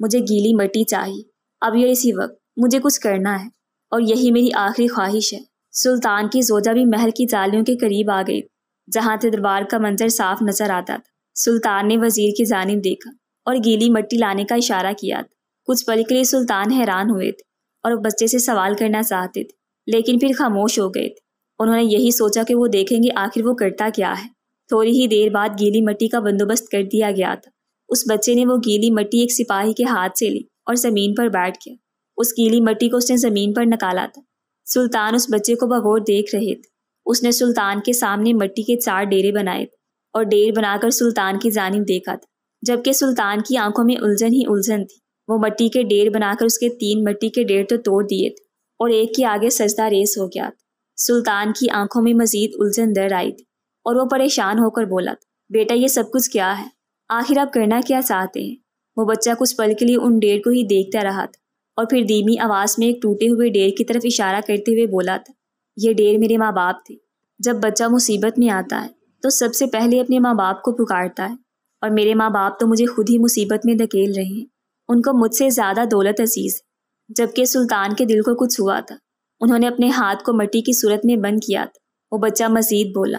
मुझे गीली मट्टी चाहिए अब यह इसी वक्त मुझे कुछ करना है और यही मेरी आखिरी ख्वाहिश है सुल्तान की जोजा भी महल की जालियों के करीब आ गई जहाँ से दरबार का मंजर साफ नजर आता था सुल्तान ने वजीर की जानब देखा और गीली मट्टी लाने का इशारा किया कुछ पल के लिए सुल्तान हैरान हुए थे और बच्चे से सवाल करना चाहते थे लेकिन फिर खामोश हो गए थे उन्होंने यही सोचा कि वो देखेंगे आखिर वो करता क्या है थोड़ी ही देर बाद गीली मट्टी का बंदोबस्त कर दिया गया था उस बच्चे ने वो गीली मट्टी एक सिपाही के हाथ से ली और ज़मीन पर बैठ गया उस गीली मट्टी को उसने ज़मीन पर निकाला था सुल्तान उस बच्चे को बगौर देख रहे थे उसने सुल्तान के सामने मट्टी के चार डेरे बनाए थे और डेर बनाकर सुल्तान की जानब देखा था जबकि सुल्तान की आंखों में उलझन ही उलझन थी वो मट्टी के डेर बनाकर उसके तीन मट्टी के डेर तो तोड़ दिए थे और एक के आगे सजदा रेस हो गया सुल्तान की आंखों में मजीद उलझन दर आई थी और वो परेशान होकर बोला बेटा ये सब कुछ क्या है आखिर आप करना क्या चाहते हैं वो बच्चा कुछ पल के लिए उन डेर को ही देखता रहा था और फिर धीमी आवाज़ में एक टूटे हुए डेर की तरफ इशारा करते हुए बोला था ये डेर मेरे माँ बाप थे जब बच्चा मुसीबत में आता है तो सबसे पहले अपने माँ बाप को पुकारता है और मेरे माँ बाप तो मुझे खुद ही मुसीबत में धकेल रहे हैं उनको मुझसे ज़्यादा दौलत अजीज़ जबकि सुल्तान के दिल को कुछ हुआ था उन्होंने अपने हाथ को मट्टी की सूरत में बंद किया था वो बच्चा मजीद बोला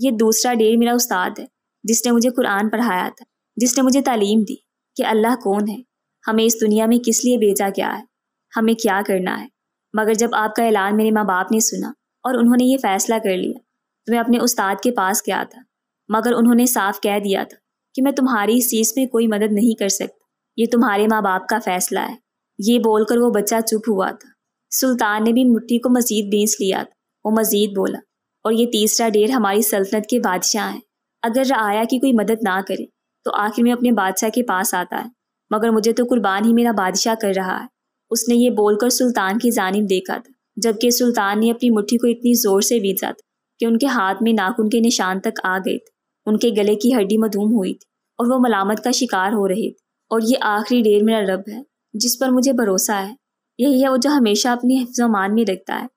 ये दूसरा डेर मेरा उस्ताद है जिसने मुझे कुरान पढ़ाया था जिसने मुझे तालीम दी कि अल्लाह कौन है हमें इस दुनिया में किस लिए भेजा गया है हमें क्या करना है मगर जब आपका ऐलान मेरे माँ बाप ने सुना और उन्होंने ये फैसला कर लिया तो मैं अपने उस्ताद के पास गया था मगर उन्होंने साफ कह दिया था कि मैं तुम्हारी इस चीज़ में कोई मदद नहीं कर सकता ये तुम्हारे माँ बाप का फैसला है ये बोलकर वो बच्चा चुप हुआ था सुल्तान ने भी मुट्ठी को मजीद बेच लिया था वो मजीद बोला और ये तीसरा डेर हमारी सल्तनत के बादशाह हैं अगर आया की कोई मदद ना करे तो आखिर में अपने बादशाह के पास आता है मगर मुझे तो कुर्बान ही मेरा बादशाह कर रहा है उसने ये बोलकर सुल्तान की जानब देखा था जबकि सुल्तान ने अपनी मुट्ठी को इतनी ज़ोर से बीता था कि उनके हाथ में नाखून के निशान तक आ गए थे उनके गले की हड्डी मधूम हुई थी और वो मलामत का शिकार हो रहे थे और ये आखिरी डेर मेरा रब है जिस पर मुझे भरोसा है यही है वो जो हमेशा अपनी हिफ्जमान में रखता है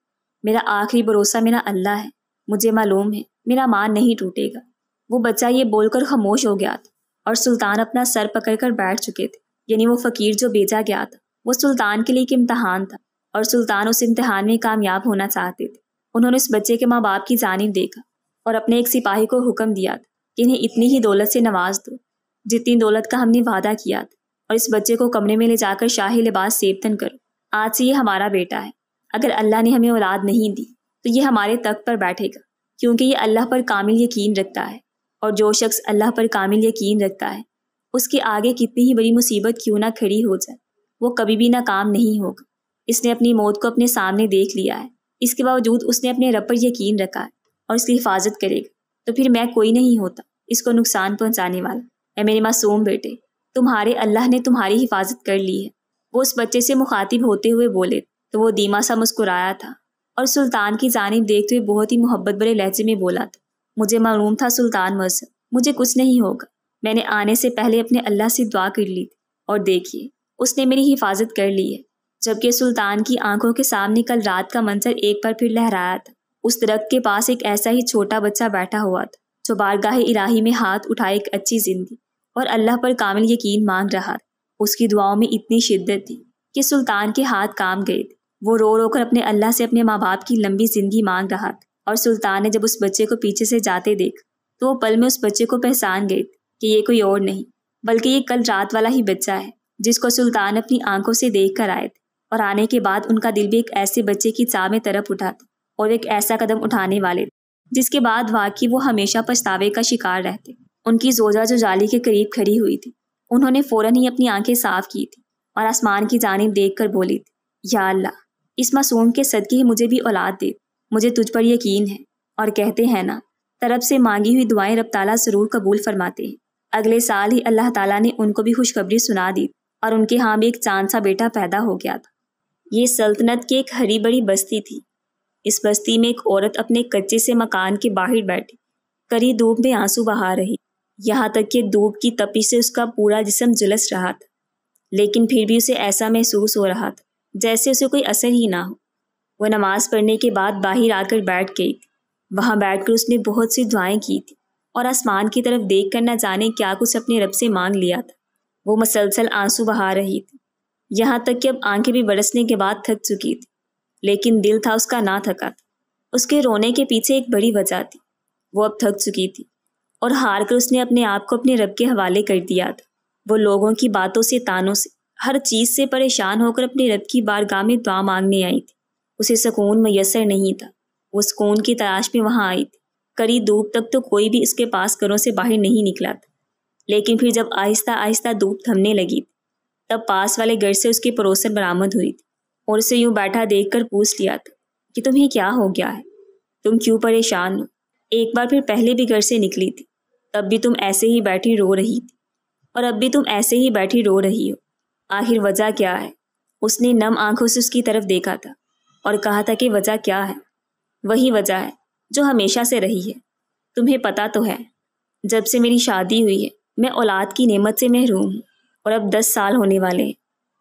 मेरा आखिरी भरोसा मेरा अल्लाह है मुझे मालूम है मेरा मान नहीं टूटेगा वो बच्चा ये बोलकर खामोश हो गया था और सुल्तान अपना सर पकड़ कर बैठ चुके थे यानी वो फ़कीर जो भेजा गया था वो सुल्तान के लिए एक इम्तहान था और सुल्तान उस इम्तहान में कामयाब होना चाहते थे उन्होंने उस बच्चे के माँ बाप की जानब देखा और अपने एक सिपाही को हुक्म दिया था कि इन्हें इतनी ही दौलत से नवाज दो जितनी दौलत का हमने वादा किया था और इस बच्चे को कमरे में ले जाकर शाही लिबास सेबतन करो आज से ये हमारा बेटा है अगर अल्लाह ने हमें औलाद नहीं दी तो ये हमारे तक पर बैठेगा क्योंकि ये अल्लाह पर कामिल यकीन रखता है और जो शख्स अल्लाह पर कामिल यकीन रखता है उसके आगे कितनी ही बड़ी मुसीबत क्यों ना खड़ी हो जाए वो कभी भी नाकाम नहीं होगा इसने अपनी मौत को अपने सामने देख लिया है इसके बावजूद उसने अपने रब पर यकीन रखा है और इसकी हिफाजत करेगा तो फिर मैं कोई नहीं होता इसको नुकसान पहुंचाने वाला है मेरे मासूम बेटे तुम्हारे अल्लाह ने तुम्हारी हिफाजत कर ली है वो उस बच्चे से मुखातिब होते हुए बोले तो वो दीमा सा मुस्कुराया था और सुल्तान की जानब देखते हुए बहुत ही मोहब्बत भरे लहजे में बोला था मुझे मालूम था सुल्तान मज मुझे कुछ नहीं होगा मैंने आने से पहले अपने अल्लाह से दुआ कर ली थी और देखिए उसने मेरी हिफाजत कर ली है जबकि सुल्तान की आंखों के सामने कल रात का मंजर एक बार फिर लहराया था उस दरख्त के पास एक ऐसा ही छोटा बच्चा बैठा हुआ था जो बारगाह इलाही में हाथ उठाए एक अच्छी जिंदगी और अल्लाह पर कामिल यकीन मांग रहा उसकी दुआओं में इतनी शिद्दत थी कि सुल्तान के हाथ काम गए थे वो रो रो कर अपने अल्लाह से अपने माँ बाप की लंबी जिंदगी मांग रहा था और सुल्तान ने जब उस बच्चे को पीछे से जाते देख तो वो पल में उस बच्चे को पहचान गए कि ये कोई और नहीं बल्कि ये कल रात वाला ही बच्चा है जिसको सुल्तान अपनी आंखों से देख कर आए थे और आने के बाद उनका दिल भी एक ऐसे बच्चे की चाह में तरफ उठा और एक ऐसा कदम उठाने वाले जिसके बाद वाकई वो हमेशा पछतावे का शिकार रहते उनकी जोजा जो जाली के करीब खड़ी हुई थी उन्होंने फ़ौरन ही अपनी आंखें साफ की थी और आसमान की जानब देख कर बोली थी या अल्लाह इस मासूम के सदके ही मुझे भी औलाद दे मुझे तुझ पर यकीन है और कहते हैं ना तरफ से मांगी हुई दुआएं रब ताला ज़रूर कबूल फरमाते हैं अगले साल ही अल्लाह ताला ने उनको भी खुशखबरी सुना दी और उनके यहाँ भी एक चांद सा बेटा पैदा हो गया था ये सल्तनत की एक हरी बड़ी बस्ती थी इस बस्ती में एक औरत अपने कच्चे से मकान के बाहर बैठी करी धूप में आंसू बहा रही यहाँ तक कि धूप की तपी से उसका पूरा जिसम जुलस रहा था लेकिन फिर भी उसे ऐसा महसूस हो रहा था जैसे उसे कोई असर ही ना हो वह नमाज पढ़ने के बाद बाहर आकर बैठ गई थी वहाँ कर उसने बहुत सी दुआएं की थी और आसमान की तरफ देख कर न जाने क्या कुछ अपने रब से मांग लिया था वो मसलसल आंसू बहा रही थी यहाँ तक कि अब आंखें भी बरसने के बाद थक चुकी थी लेकिन दिल था उसका ना थका था उसके रोने के पीछे एक बड़ी वजह थी वो अब थक चुकी थी और हार कर उसने अपने आप को अपने रब के हवाले कर दिया था वो लोगों की बातों से तानों से हर चीज़ से परेशान होकर अपने रब की बारगाह में दुआ मांगने आई थी उसे सुकून मैसर नहीं था वो सुकून की तलाश में वहाँ आई थी कड़ी धूप तक तो कोई भी इसके पास घरों से बाहर नहीं निकला था लेकिन फिर जब आहिस्ता आहिस्ता धूप थमने लगी तब पास वाले घर से उसकी पड़ोसन बरामद हुई थी और उसे यूं बैठा देखकर पूछ लिया था कि तुम्हें क्या हो गया है तुम क्यों परेशान हो एक बार फिर पहले भी घर से निकली थी तब भी तुम ऐसे ही बैठी रो रही थी और अब भी तुम ऐसे ही बैठी रो रही हो आखिर वजह क्या है उसने नम आंखों से उसकी तरफ देखा था और कहा था कि वजह क्या है वही वजह है जो हमेशा से रही है तुम्हें पता तो है जब से मेरी शादी हुई है मैं औलाद की नेमत से महरूम हूँ और अब दस साल होने वाले हैं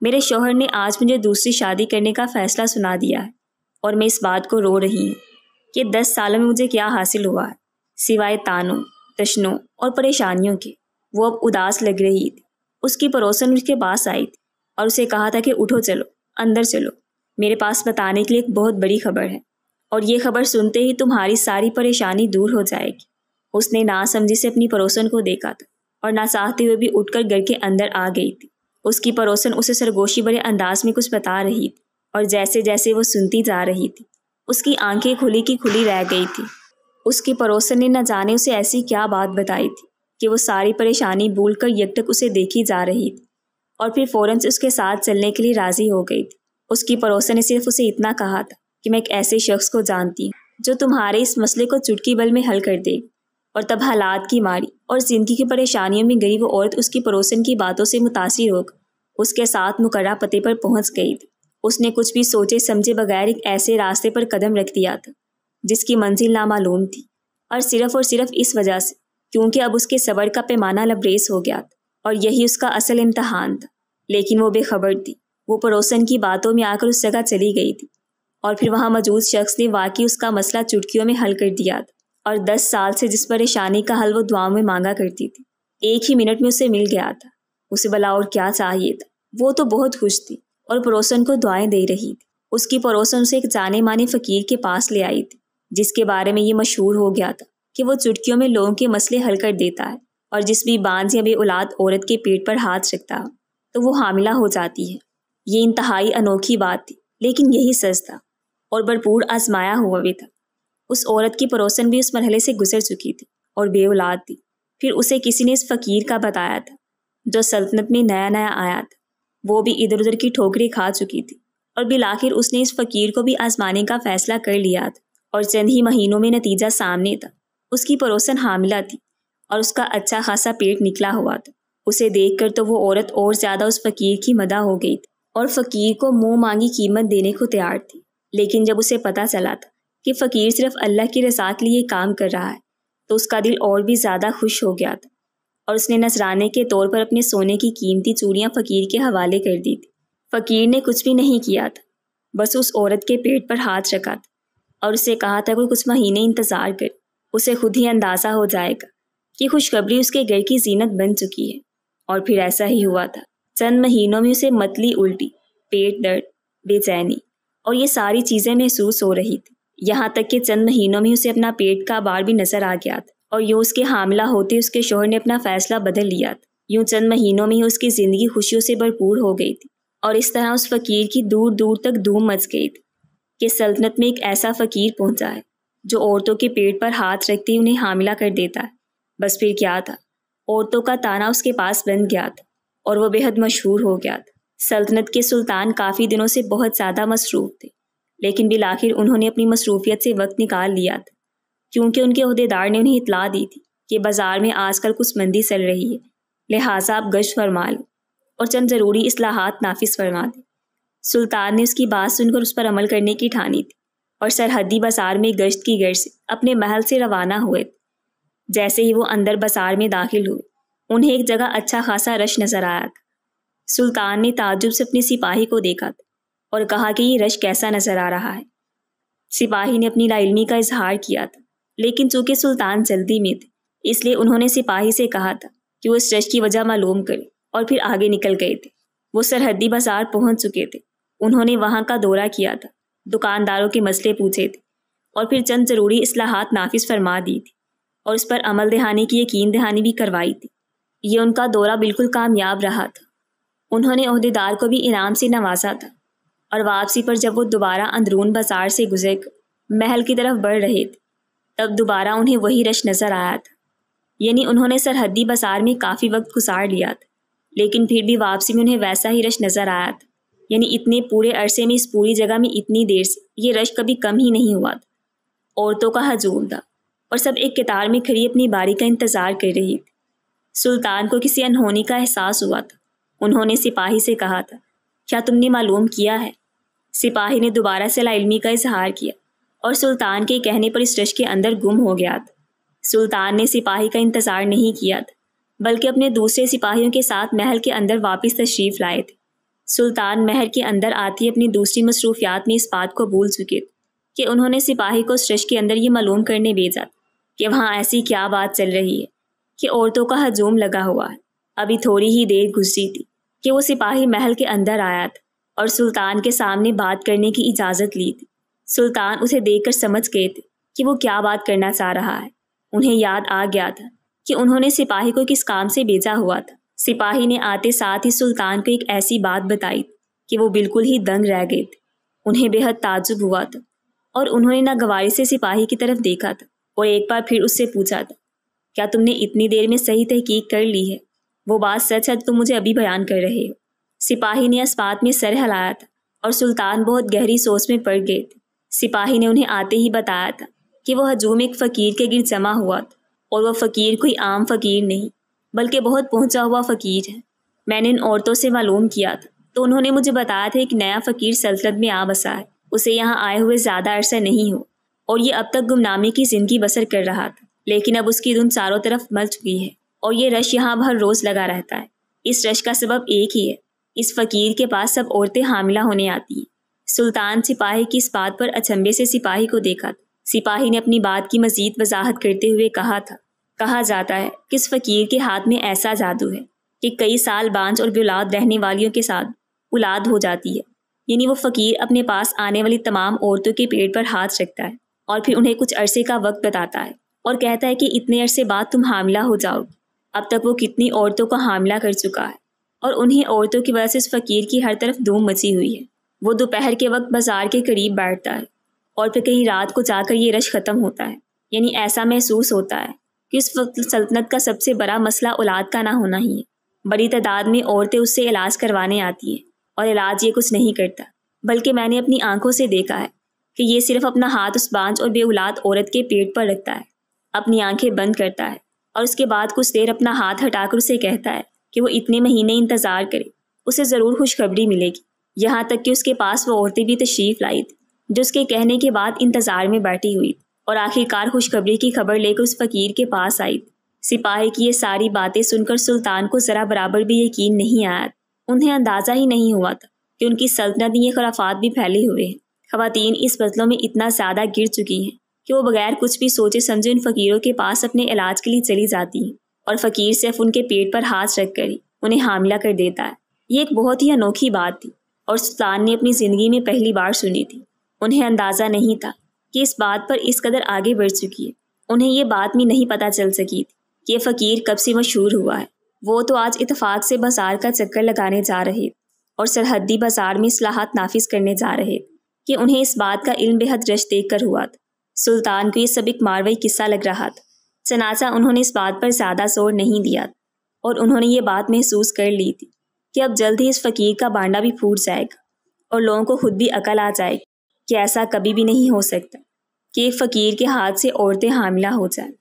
मेरे शोहर ने आज मुझे दूसरी शादी करने का फैसला सुना दिया है और मैं इस बात को रो रही हूँ कि दस सालों में मुझे क्या हासिल हुआ है सिवाय तानों तश्नों और परेशानियों के वो अब उदास लग रही थी उसकी पड़ोसन उसके पास आई थी और उसे कहा था कि उठो चलो अंदर चलो मेरे पास बताने के लिए एक बहुत बड़ी खबर है और ये खबर सुनते ही तुम्हारी सारी परेशानी दूर हो जाएगी उसने नासमझी से अपनी पड़ोसन को देखा था और ना चाहते हुए भी उठकर घर के अंदर आ गई थी उसकी पड़ोसन उसे सरगोशी भरे अंदाज में कुछ बता रही थी और जैसे जैसे वो सुनती जा रही थी उसकी आंखें खुली की खुली रह गई थी उसके पड़ोसन ने न जाने उसे ऐसी क्या बात बताई थी कि वो सारी परेशानी भूल कर यकटक उसे देखी जा रही थी और फिर फ़ौरन से उसके साथ चलने के लिए राज़ी हो गई थी उसकी पड़ोसन ने सिर्फ उसे इतना कहा था कि मैं एक ऐसे शख्स को जानती हूँ जो तुम्हारे इस मसले को चुटकी बल में हल कर दे और तब हालात की मारी और ज़िंदगी की परेशानियों में गई वो औरत उसकी पड़ोसन की बातों से मुतासर होकर उसके साथ मुकर्रा पते पर पहुंच गई थी उसने कुछ भी सोचे समझे बगैर एक ऐसे रास्ते पर कदम रख दिया था जिसकी मंजिल नामालूम थी और सिर्फ और सिर्फ इस वजह से क्योंकि अब उसके सबर का पैमाना लबरेज हो गया था और यही उसका असल इम्तहान था लेकिन वो बेखबर थी वो पड़ोसन की बातों में आकर उस जगह चली गई थी और फिर वहाँ मौजूद शख्स ने वाकई उसका मसला चुटकियों में हल कर दिया था और दस साल से जिस परेशानी का हल वो दुआ में मांगा करती थी एक ही मिनट में उसे मिल गया था उसे बला और क्या चाहिए था वो तो बहुत खुश थी और पड़ोसन को दुआएं दे रही थी उसकी पड़ोसन उसे एक जाने माने फ़कीर के पास ले आई थी जिसके बारे में ये मशहूर हो गया था कि वो चुटकियों में लोगों के मसले हल कर देता है और जिस भी बांझ या बे औलाद औरत के पेट पर हाथ रखता है तो वो हामिला हो जाती है ये इंतहाई अनोखी बात थी लेकिन यही सच था और भरपूर आजमाया हुआ भी था उस औरत की पड़ोसन भी उस मरहले से गुजर चुकी थी और बे औलाद थी फिर उसे किसी ने इस फ़कीर का बताया था जो सल्तनत में नया नया आया था वो भी इधर उधर की ठोकरी खा चुकी थी और बिलाखिर उसने इस फकीर को भी आजमाने का फैसला कर लिया था और चंद ही महीनों में नतीजा सामने था उसकी पड़ोसन हामिला थी और उसका अच्छा खासा पेट निकला हुआ था उसे देखकर तो वो औरत और ज़्यादा उस फकीर की मदा हो गई थी और फकीर को मुँह मांगी कीमत देने को तैयार थी लेकिन जब उसे पता चला था कि फ़कीर सिर्फ अल्लाह की रजा के लिए काम कर रहा है तो उसका दिल और भी ज़्यादा खुश हो गया था और उसने नसराने के तौर पर अपने सोने की कीमती चूड़ियाँ फ़कीर के हवाले कर दी थी फ़कीर ने कुछ भी नहीं किया था बस उस औरत के पेट पर हाथ रखा था और उसे कहा था कि कुछ महीने इंतज़ार कर उसे खुद ही अंदाज़ा हो जाएगा कि खुशखबरी उसके घर की जीनत बन चुकी है और फिर ऐसा ही हुआ था चंद महीनों में उसे मतली उल्टी पेट दर्द बेचैनी और ये सारी चीज़ें महसूस हो रही थी यहाँ तक कि चंद महीनों में उसे अपना पेट का बार भी नज़र आ गया था और यूँ उसके हामला होते उसके शोहर ने अपना फैसला बदल लिया था यूँ चंद महीनों में ही उसकी ज़िंदगी खुशियों से भरपूर हो गई थी और इस तरह उस फ़कीर की दूर दूर तक धूम मच गई थी कि सल्तनत में एक ऐसा फ़कीर पहुंचा है जो औरतों के पेट पर हाथ रखते ही उन्हें हामिला कर देता है बस फिर क्या था औरतों का ताना उसके पास बन गया था और वह बेहद मशहूर हो गया था सल्तनत के सुल्तान काफ़ी दिनों से बहुत ज़्यादा मसरूफ़ थे लेकिन बिल उन्होंने अपनी मसरूफियत से वक्त निकाल लिया था क्योंकि उनके अहदेदार ने उन्हें इतला दी थी कि बाज़ार में आजकल कुछ मंदी चल रही है लिहाजा आप गश्त फरमा लें और चंद ज़रूरी असलाहत नाफिस फरमा दें सुल्तान ने उसकी बात सुनकर उस पर अमल करने की ठानी थी और सरहदी बाजार में गश्त की गर्ज से अपने महल से रवाना हुए थे जैसे ही वो अंदर बाजार में दाखिल हुए उन्हें एक जगह अच्छा खासा रश नज़र आया था सुल्तान ने ताजुब से अपने सिपाही को देखा था और कहा कि ये रश कैसा नज़र आ रहा है सिपाही ने अपनी लाइलमी का इजहार किया था लेकिन चूंकि सुल्तान जल्दी में थे इसलिए उन्होंने सिपाही से कहा था कि वो इस की वजह मालूम करें और फिर आगे निकल गए थे वो सरहदी बाजार पहुंच चुके थे उन्होंने वहां का दौरा किया था दुकानदारों के मसले पूछे थे और फिर चंद ज़रूरी असलाहत नाफिज फरमा दी थी और उस पर अमल दहाने की यकीन दहानी भी करवाई थी ये उनका दौरा बिल्कुल कामयाब रहा था उन्होंने अहदेदार को भी इनाम से नवाजा था और वापसी पर जब वो दोबारा अंदरून बाजार से गुजर महल की तरफ बढ़ रहे थे तब दोबारा उन्हें वही रश नज़र आया था यानी उन्होंने सरहदी बाजार में काफ़ी वक्त गुजार लिया था लेकिन फिर भी वापसी में उन्हें वैसा ही रश नज़र आया था यानी इतने पूरे अरसे में इस पूरी जगह में इतनी देर से ये रश कभी कम ही नहीं हुआ था औरतों का हजूम था और सब एक कतार में खड़ी अपनी बारी का इंतज़ार कर रही थी सुल्तान को किसी अनहोनी का एहसास हुआ था उन्होंने सिपाही से कहा था क्या तुमने मालूम किया है सिपाही ने दोबारा से लाइलमी का इजहार किया और सुल्तान के कहने पर इस रश के अंदर गुम हो गया सुल्तान ने सिपाही का इंतज़ार नहीं किया बल्कि अपने दूसरे सिपाहियों के साथ महल के अंदर वापस तशरीफ़ लाए थे सुल्तान महल के अंदर आती अपनी दूसरी मसरूफियात में इस बात को भूल चुके थे कि उन्होंने सिपाही को सृश के अंदर ये मालूम करने भेजा कि वहाँ ऐसी क्या बात चल रही है कि औरतों का हजूम लगा हुआ है अभी थोड़ी ही देर गुजरी थी कि वो सिपाही महल के अंदर आया था और सुल्तान के सामने बात करने की इजाज़त ली थी सुल्तान उसे देखकर समझ गए थे कि वो क्या बात करना चाह रहा है उन्हें याद आ गया था कि उन्होंने सिपाही को किस काम से भेजा हुआ था सिपाही ने आते साथ ही सुल्तान को एक ऐसी बात बताई कि वो बिल्कुल ही दंग रह गए थे उन्हें बेहद ताजुब हुआ था और उन्होंने ना गवारी से सिपाही की तरफ देखा था और एक बार फिर उससे पूछा था क्या तुमने इतनी देर में सही तहकीक कर ली है वो बात सच है तुम मुझे अभी बयान कर रहे हो सिपाही ने इस बात में सर हिलाया था और सुल्तान बहुत गहरी सोच में पड़ गए थे सिपाही ने उन्हें आते ही बताया था कि वह हजूम एक फ़कीर के गिर जमा हुआ था और वह फ़कीर कोई आम फ़कीर नहीं बल्कि बहुत पहुंचा हुआ फ़कीर है मैंने इन औरतों से मालूम किया था तो उन्होंने मुझे बताया था एक नया फ़कीर सल्तनत में आ बसा है उसे यहाँ आए हुए ज़्यादा अरसा नहीं हो और ये अब तक गुमनामी की ज़िंदगी बसर कर रहा था लेकिन अब उसकी धुन चारों तरफ मल चुकी है और ये रश यहाँ हर रोज़ लगा रहता है इस रश का सबब एक ही है इस फ़कीर के पास सब औरतें हामिला होने आती हैं सुल्तान सिपाही की इस बात पर अचंभे से सिपाही को देखा था सिपाही ने अपनी बात की मजीद वजाहत करते हुए कहा था कहा जाता है कि इस फकीर के हाथ में ऐसा जादू है कि कई साल बांझ और बुलाद रहने वालियों के साथ औलाद हो जाती है यानी वो फ़कीर अपने पास आने वाली तमाम औरतों के पेट पर हाथ रखता है और फिर उन्हें कुछ अरसे का वक्त बताता है और कहता है कि इतने अरसे बाद तुम हामला हो जाओगी अब तक वो कितनी औरतों का हामला कर चुका है और उन्हीं औरतों की वजह से उस फ़कीर की हर तरफ धूम मची हुई है वो दोपहर के वक्त बाजार के करीब बैठता है और फिर कहीं रात को जाकर ये रश ख़त्म होता है यानी ऐसा महसूस होता है कि उस वक्त सल्तनत का सबसे बड़ा मसला औलाद का ना होना ही है बड़ी तादाद में औरतें उससे इलाज करवाने आती हैं और इलाज ये कुछ नहीं करता बल्कि मैंने अपनी आंखों से देखा है कि ये सिर्फ अपना हाथ उस बांझ और बेउलाद औरत के पेट पर रखता है अपनी आंखें बंद करता है और उसके बाद कुछ देर अपना हाथ हटाकर उसे कहता है कि वो इतने महीने इंतज़ार करे उसे ज़रूर खुशखबरी मिलेगी यहाँ तक कि उसके पास वो औरतें भी तशरीफ़ लाई थी जो उसके कहने के बाद इंतज़ार में बैठी हुई और आखिरकार खुशखबरी की खबर लेकर उस फकीर के पास आई सिपाही की ये सारी बातें सुनकर सुल्तान को ज़रा बराबर भी यकीन नहीं आया उन्हें अंदाज़ा ही नहीं हुआ था कि उनकी सल्तनत ये खराफात भी फैले हुए हैं खवतिन इस बदलों में इतना ज़्यादा गिर चुकी हैं कि वो बगैर कुछ भी सोचे समझे उन फ़कीरों के पास अपने इलाज के लिए चली जाती हैं और फ़कीर सिर्फ उनके पेट पर हाथ रख कर ही उन्हें हामला कर देता है ये एक बहुत ही अनोखी बात थी और सुल्तान ने अपनी ज़िंदगी में पहली बार सुनी थी उन्हें अंदाज़ा नहीं था कि इस बात पर इस कदर आगे बढ़ चुकी है उन्हें ये बात भी नहीं पता चल सकी थी कि ये फ़कीर कब से मशहूर हुआ है वो तो आज इतफाक़ से बाजार का चक्कर लगाने जा रहे और सरहदी बाजार में असलाहत नाफिज करने जा रहे कि उन्हें इस बात का इल्म बेहद रश देख कर हुआ था सुल्तान को ये सब एक मारवाई किस्सा लग रहा था चनाचा उन्होंने इस बात पर ज़्यादा जोर नहीं दिया और उन्होंने ये बात महसूस कर ली थी कि अब जल्द ही इस फ़कीर का बांडा भी फूट जाएगा और लोगों को खुद भी अकल आ जाएगी कि ऐसा कभी भी नहीं हो सकता कि एक फ़कीर के हाथ से औरतें हामिला हो जाए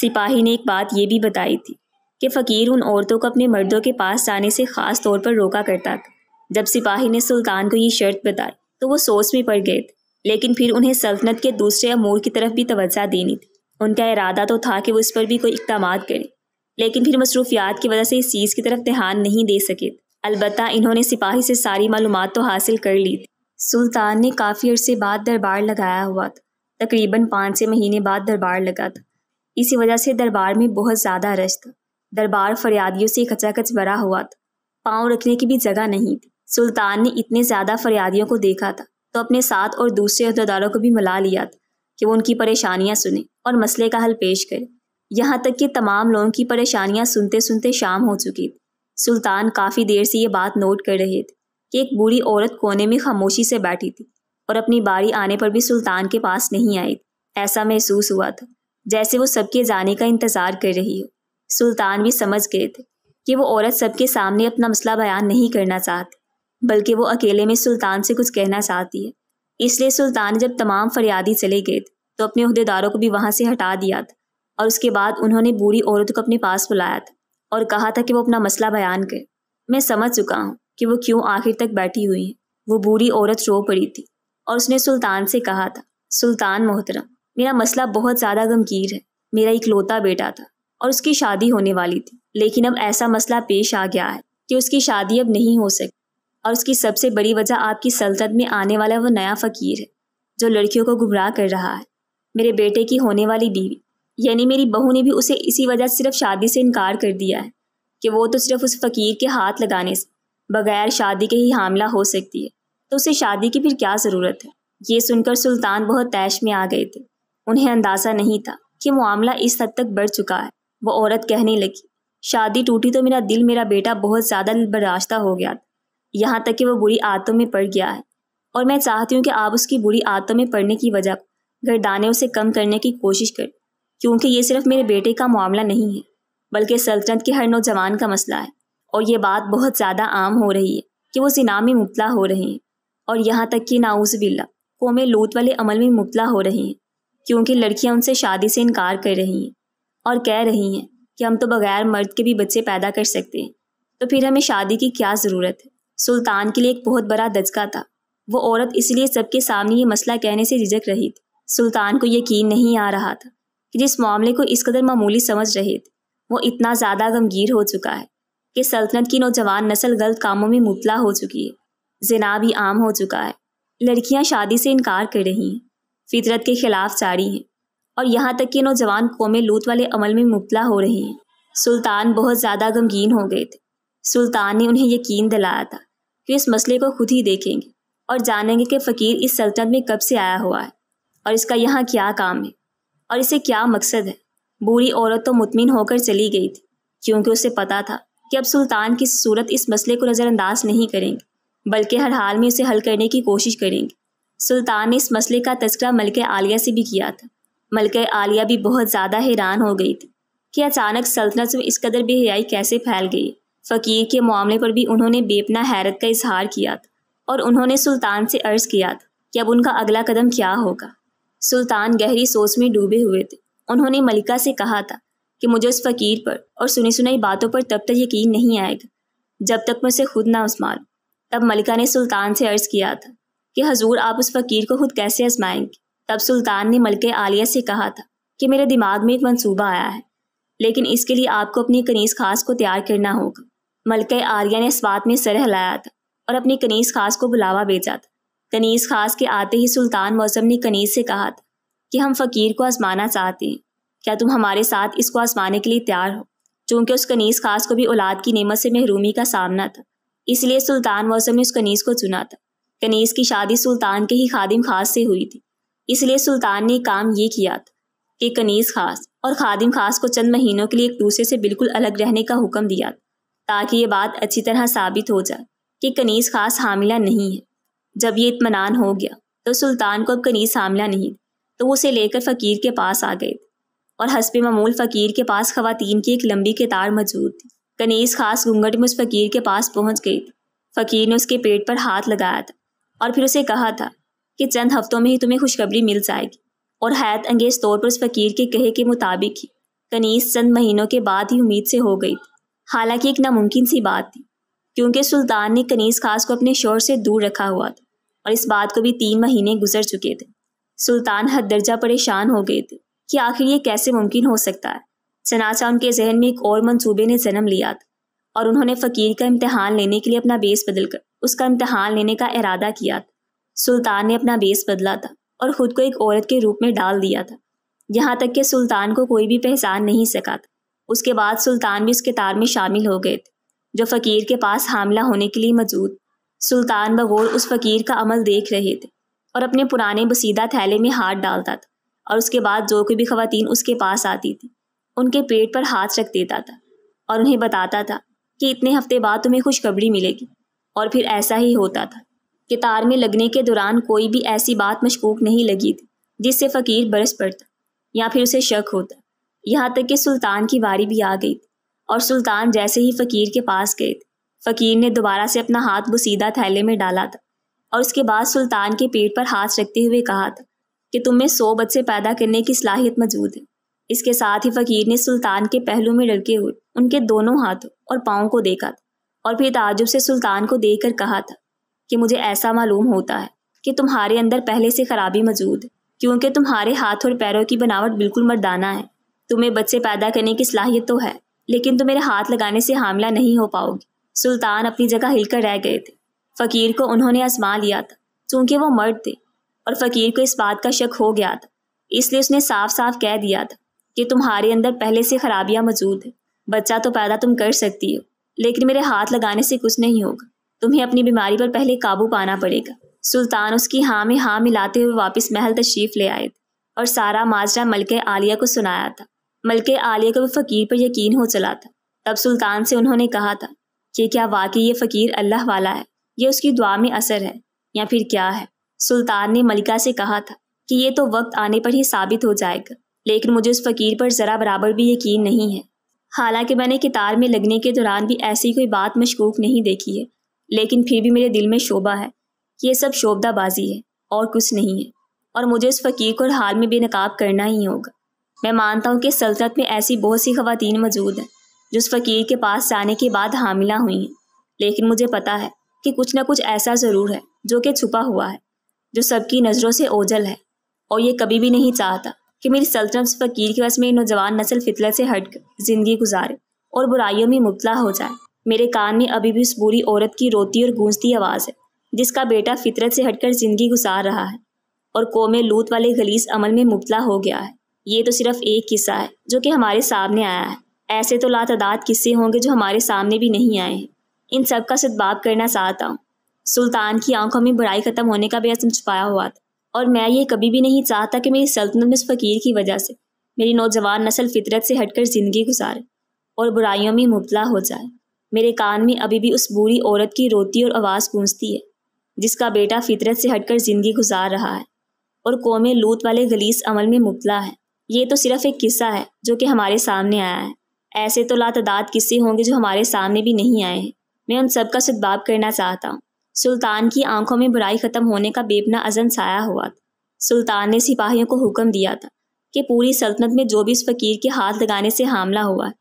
सिपाही ने एक बात ये भी बताई थी कि फ़कीर उन औरतों को अपने मर्दों के पास जाने से ख़ास तौर पर रोका करता था जब सिपाही ने सुल्तान को ये शर्त बताई तो वो सोच में पड़ गए लेकिन फिर उन्हें सल्तनत के दूसरे अमूर की तरफ भी तवज्जा देनी थी उनका इरादा तो था कि वो इस पर भी कोई इकदाम करें लेकिन फिर मसरूफियात की वजह से इस चीज़ की तरफ ध्यान नहीं दे सके अलबत् इन्होंने सिपाही से सारी मालूम तो हासिल कर ली थी सुल्तान ने काफ़ी अरसे बाद दरबार लगाया हुआ था तकरीबन पाँच छः महीने बाद दरबार लगा था इसी वजह से दरबार में बहुत ज़्यादा रश था दरबार फरियादियों से खचाखच भरा हुआ था पाँव रखने की भी जगह नहीं थी सुल्तान ने इतने ज़्यादा फरियादियों को देखा था तो अपने साथ और दूसरे अहदेदारों को भी मिला लिया था कि वो उनकी परेशानियाँ सुने और मसले का हल पेश करे यहाँ तक कि तमाम लोगों की परेशानियाँ सुनते सुनते शाम हो चुकी थी सुल्तान काफ़ी देर से ये बात नोट कर रहे थे कि एक बूढ़ी औरत कोने में खामोशी से बैठी थी और अपनी बारी आने पर भी सुल्तान के पास नहीं आई ऐसा महसूस हुआ था जैसे वो सबके जाने का इंतज़ार कर रही हो सुल्तान भी समझ गए थे कि वो औरत सबके सामने अपना मसला बयान नहीं करना चाहती बल्कि वो अकेले में सुल्तान से कुछ कहना चाहती है इसलिए सुल्तान जब तमाम फरियादी चले गए थे तो अपने अहदेदारों को भी वहाँ से हटा दिया था और उसके बाद उन्होंने बूढ़ी औरत को अपने पास बुलाया था और कहा था कि वो अपना मसला बयान करे मैं समझ चुका हूँ कि वो क्यों आखिर तक बैठी हुई है वो बुरी औरत रो पड़ी थी और उसने सुल्तान से कहा था सुल्तान मोहतरम मेरा मसला बहुत ज़्यादा गमगीर है मेरा इकलौता बेटा था और उसकी शादी होने वाली थी लेकिन अब ऐसा मसला पेश आ गया है कि उसकी शादी अब नहीं हो सकती और उसकी सबसे बड़ी वजह आपकी सल्तनत में आने वाला वो नया फ़कीर है जो लड़कियों को गुमराह कर रहा है मेरे बेटे की होने वाली बीवी यानी मेरी बहू ने भी उसे इसी वजह सिर्फ शादी से इनकार कर दिया है कि वो तो सिर्फ उस फ़कीर के हाथ लगाने से बगैर शादी के ही हामला हो सकती है तो उसे शादी की फिर क्या ज़रूरत है ये सुनकर सुल्तान बहुत तैश में आ गए थे उन्हें अंदाज़ा नहीं था कि मामला इस हद तक बढ़ चुका है वो औरत कहने लगी शादी टूटी तो मेरा दिल मेरा बेटा बहुत ज़्यादा बर्दाश्ता हो गया था यहाँ तक कि वो बुरी आदतों में पड़ गया है और मैं चाहती हूँ कि आप उसकी बुरी आदतों में पड़ने की वजह गर्दाने उसे कम करने की कोशिश करें क्योंकि ये सिर्फ मेरे बेटे का मामला नहीं है बल्कि सल्तनत के हर नौजवान का मसला है और ये बात बहुत ज़्यादा आम हो रही है कि वो जिना में मुबला हो रहे हैं और यहाँ तक कि नाउजबिल्ला कौम लूत वाले अमल में मुबला हो रहे हैं क्योंकि लड़कियाँ उनसे शादी से इनकार कर रही हैं और कह रही हैं कि हम तो बगैर मर्द के भी बच्चे पैदा कर सकते हैं तो फिर हमें शादी की क्या ज़रूरत है सुल्तान के लिए एक बहुत बड़ा दचका था वो औरत इसलिए सबके सामने ये मसला कहने से झिझक रही थी सुल्तान को यकीन नहीं आ रहा था कि जिस मामले को इस कदर मामूली समझ रहे थे वो इतना ज़्यादा गमगीर हो चुका है कि सल्तनत की नौजवान नस्ल गलत कामों में मुबला हो चुकी है जिना भी आम हो चुका है लड़कियां शादी से इनकार कर रही हैं फितरत के खिलाफ जारी हैं और यहाँ तक कि नौजवान कौमे लूत वाले अमल में मुबला हो रही हैं सुल्तान बहुत ज़्यादा गमगीन हो गए थे सुल्तान ने उन्हें यकीन दिलाया था कि इस मसले को खुद ही देखेंगे और जानेंगे कि फ़कीर इस सल्तनत में कब से आया हुआ है और इसका यहाँ क्या काम है और इसे क्या मकसद है बूढ़ी औरत तो मुतमिन होकर चली गई थी क्योंकि उसे पता था कि अब सुल्तान की सूरत इस मसले को नज़रअंदाज नहीं करेंगे बल्कि हर हाल में उसे हल करने की कोशिश करेंगे सुल्तान ने इस मसले का तस्करा मलके आलिया से भी किया था मलके आलिया भी बहुत ज़्यादा हैरान हो गई थी कि अचानक सल्तनत में इस कदर बेहयाई कैसे फैल गई फ़कीर के मामले पर भी उन्होंने बेपना हैरत का इजहार किया था और उन्होंने सुल्तान से अर्ज़ किया था कि अब उनका अगला कदम क्या होगा सुल्तान गहरी सोच में डूबे हुए थे उन्होंने मलिका से कहा था कि मुझे उस फकीर पर और सुनी सुनाई बातों पर तब तक यकीन नहीं आएगा जब तक मैं उसे खुद ना आजमा लूँ तब मलिका ने सुल्तान से अर्ज किया था कि हजूर आप उस फकीर को खुद कैसे आजमाएंगे तब सुल्तान ने मलके आलिया से कहा था कि मेरे दिमाग में एक मंसूबा आया है लेकिन इसके लिए आपको अपनी कनीस खास को तैयार करना होगा मलके आलिया ने इस बात में सर हिलाया था और अपनी कनीस खास को बुलावा भेजा था कनीस खास के आते ही सुल्तान मौसम ने कनीस से कहा था कि हम फ़कीर को आजमाना चाहते हैं क्या तुम हमारे साथ इसको आजमाने के लिए तैयार हो चूँकि उस कनीस खास को भी औलाद की नेमत से महरूमी का सामना था इसलिए सुल्तान मौसम ने उस कनीस को चुना था कनीस की शादी सुल्तान के ही खादिम खास से हुई थी इसलिए सुल्तान ने काम ये किया था कि कनीस खास और खादिम खास को चंद महीनों के लिए एक दूसरे से बिल्कुल अलग रहने का हुक्म दिया ताकि ये बात अच्छी तरह साबित हो जाए कि कनीस खास हामिला नहीं है जब ये इतमान हो गया तो सुल्तान को अब कनीस सामना नहीं तो वो उसे लेकर फ़कीर के पास आ गए और हसब मामूल फ़कीर के पास खवतिन की एक लंबी कतार मौजूद थी कनीस खास घूंघट में उस फ़कीर के पास पहुंच गई थी फ़कीर ने उसके पेट पर हाथ लगाया था और फिर उसे कहा था कि चंद हफ्तों में ही तुम्हें खुशखबरी मिल जाएगी और हैत अंगेज तौर पर उस फ़कीर के कहे के मुताबिक ही कनीस चंद महीनों के बाद ही उम्मीद से हो गई थी हालांकि एक नामुमकिन सी बात थी क्योंकि सुल्तान ने कनीस खास को अपने शोर से दूर रखा हुआ था और इस बात को भी तीन महीने गुजर चुके थे सुल्तान हद दर्जा परेशान हो गए थे कि आखिर ये कैसे मुमकिन हो सकता है चनाचा उनके जहन में एक और मंसूबे ने जन्म लिया था और उन्होंने फ़कीर का इम्तहान लेने के लिए अपना बेस बदलकर उसका इम्तहान लेने का इरादा किया था सुल्तान ने अपना बेस बदला था और ख़ुद को एक औरत के रूप में डाल दिया था यहाँ तक कि सुल्तान को कोई भी पहचान नहीं सका था उसके बाद सुल्तान भी उस कतार में शामिल हो गए थे जो फ़कीर के पास हामला होने के लिए मौजूद सुल्तान बगोर उस फकीर का अमल देख रहे थे और अपने पुराने बसीदा थैले में हाथ डालता था और उसके बाद जो कोई भी खवतान उसके पास आती थी उनके पेट पर हाथ रख देता था और उन्हें बताता था कि इतने हफ्ते बाद तुम्हें खुशखबरी मिलेगी और फिर ऐसा ही होता था कि तार में लगने के दौरान कोई भी ऐसी बात मशकूक नहीं लगी थी जिससे फ़कीर बरस पड़ता या फिर उसे शक होता यहाँ तक कि सुल्तान की बारी भी आ गई थी और सुल्तान जैसे ही फ़कीर के पास गए थे फ़कीर ने दोबारा से अपना हाथ बुसीदा थैले में डाला था और उसके बाद सुल्तान के पेट पर हाथ रखते हुए कहा था कि तुम्हें सौ बच्चे पैदा करने की सलाहियत मौजूद है इसके साथ ही फ़कीर ने सुल्तान के पहलू में लड़के हुए उनके दोनों हाथों और पाँव को देखा था और फिर ताजुब से सुल्तान को देख कर कहा था कि मुझे ऐसा मालूम होता है कि तुम्हारे अंदर पहले से खराबी मौजूद है क्योंकि तुम्हारे हाथ और पैरों की बनावट बिल्कुल मर्दाना है तुम्हें बच्चे पैदा करने की सलाहियत तो है लेकिन तुम मेरे हाथ लगाने से हामला नहीं हो पाओगी सुल्तान अपनी जगह हिलकर रह गए थे फ़कीर को उन्होंने आजमा लिया था चूंकि वो मर्द थे और फ़कीर को इस बात का शक हो गया था इसलिए उसने साफ साफ कह दिया था कि तुम्हारे अंदर पहले से खराबियाँ मौजूद हैं बच्चा तो पैदा तुम कर सकती हो लेकिन मेरे हाथ लगाने से कुछ नहीं होगा तुम्हें अपनी बीमारी पर पहले काबू पाना पड़ेगा सुल्तान उसकी हाँ में हाँ मिलाते हुए वापस महल तशरीफ ले आए थे और सारा माजरा मलके आलिया को सुनाया था मलके आलिया को भी फ़कीर पर यकीन हो चला था तब सुल्तान से उन्होंने कहा था कि क्या वाकई ये फ़कीर अल्लाह वाला है यह उसकी दुआ में असर है या फिर क्या है सुल्तान ने मलिका से कहा था कि ये तो वक्त आने पर ही साबित हो जाएगा लेकिन मुझे उस फ़कीर पर ज़रा बराबर भी यकीन नहीं है हालांकि मैंने कितार में लगने के दौरान भी ऐसी कोई बात मशकूक नहीं देखी है लेकिन फिर भी मेरे दिल में शोभा है ये सब शोभदाबाजी है और कुछ नहीं है और मुझे उस फ़कीर को हाल में बेनकाब करना ही होगा मैं मानता हूँ कि सल्तनत में ऐसी बहुत सी खातन मौजूद हैं जो उस फकीर के पास जाने के बाद हामिला हुई हैं लेकिन मुझे पता है कि कुछ ना कुछ ऐसा ज़रूर है जो कि छुपा हुआ है जो सबकी नज़रों से ओझल है और ये कभी भी नहीं चाहता कि मेरी सल्तनत फ़कीर के बस में नौजवान नस्ल फितलत से हट कर ज़िंदगी गुजारे और बुराइयों में मुबला हो जाए मेरे कान में अभी भी उस बुरी औरत की रोती और गूंजती आवाज़ है जिसका बेटा फितरत से हटकर ज़िंदगी गुजार रहा है और कोमे लूत वाले गलीस अमल में मुबला हो गया है ये तो सिर्फ एक किस्सा है जो कि हमारे सामने आया है ऐसे तो लातदाद किस्से होंगे जो हमारे सामने भी नहीं आए इन सब का सदबाब करना चाहता हूँ सुल्तान की आंखों में बुराई ख़त्म होने का बेअसम छुपाया हुआ था और मैं ये कभी भी नहीं चाहता कि मेरी सल्तनत में फ़कीर की वजह से मेरी नौजवान नस्ल फितरत से हटकर ज़िंदगी गुजारे और बुराइयों में मुबला हो जाए मेरे कान में अभी भी उस बुरी औरत की रोती और आवाज़ गूंजती है जिसका बेटा फितरत से हटकर ज़िंदगी गुजार रहा है और कौमे लूत वाले गलीस अमल में मुबला है ये तो सिर्फ एक किस्सा है जो कि हमारे सामने आया है ऐसे तो लातदाद किस्से होंगे जो हमारे सामने भी नहीं आए हैं मैं उन सब का सदबाब करना चाहता हूँ सुल्तान की आंखों में बुराई ख़त्म होने का बेपना अजन साया हुआ था सुल्तान ने सिपाहियों को हुक्म दिया था कि पूरी सल्तनत में जो भी इस फ़कीर के हाथ लगाने से हमला हुआ है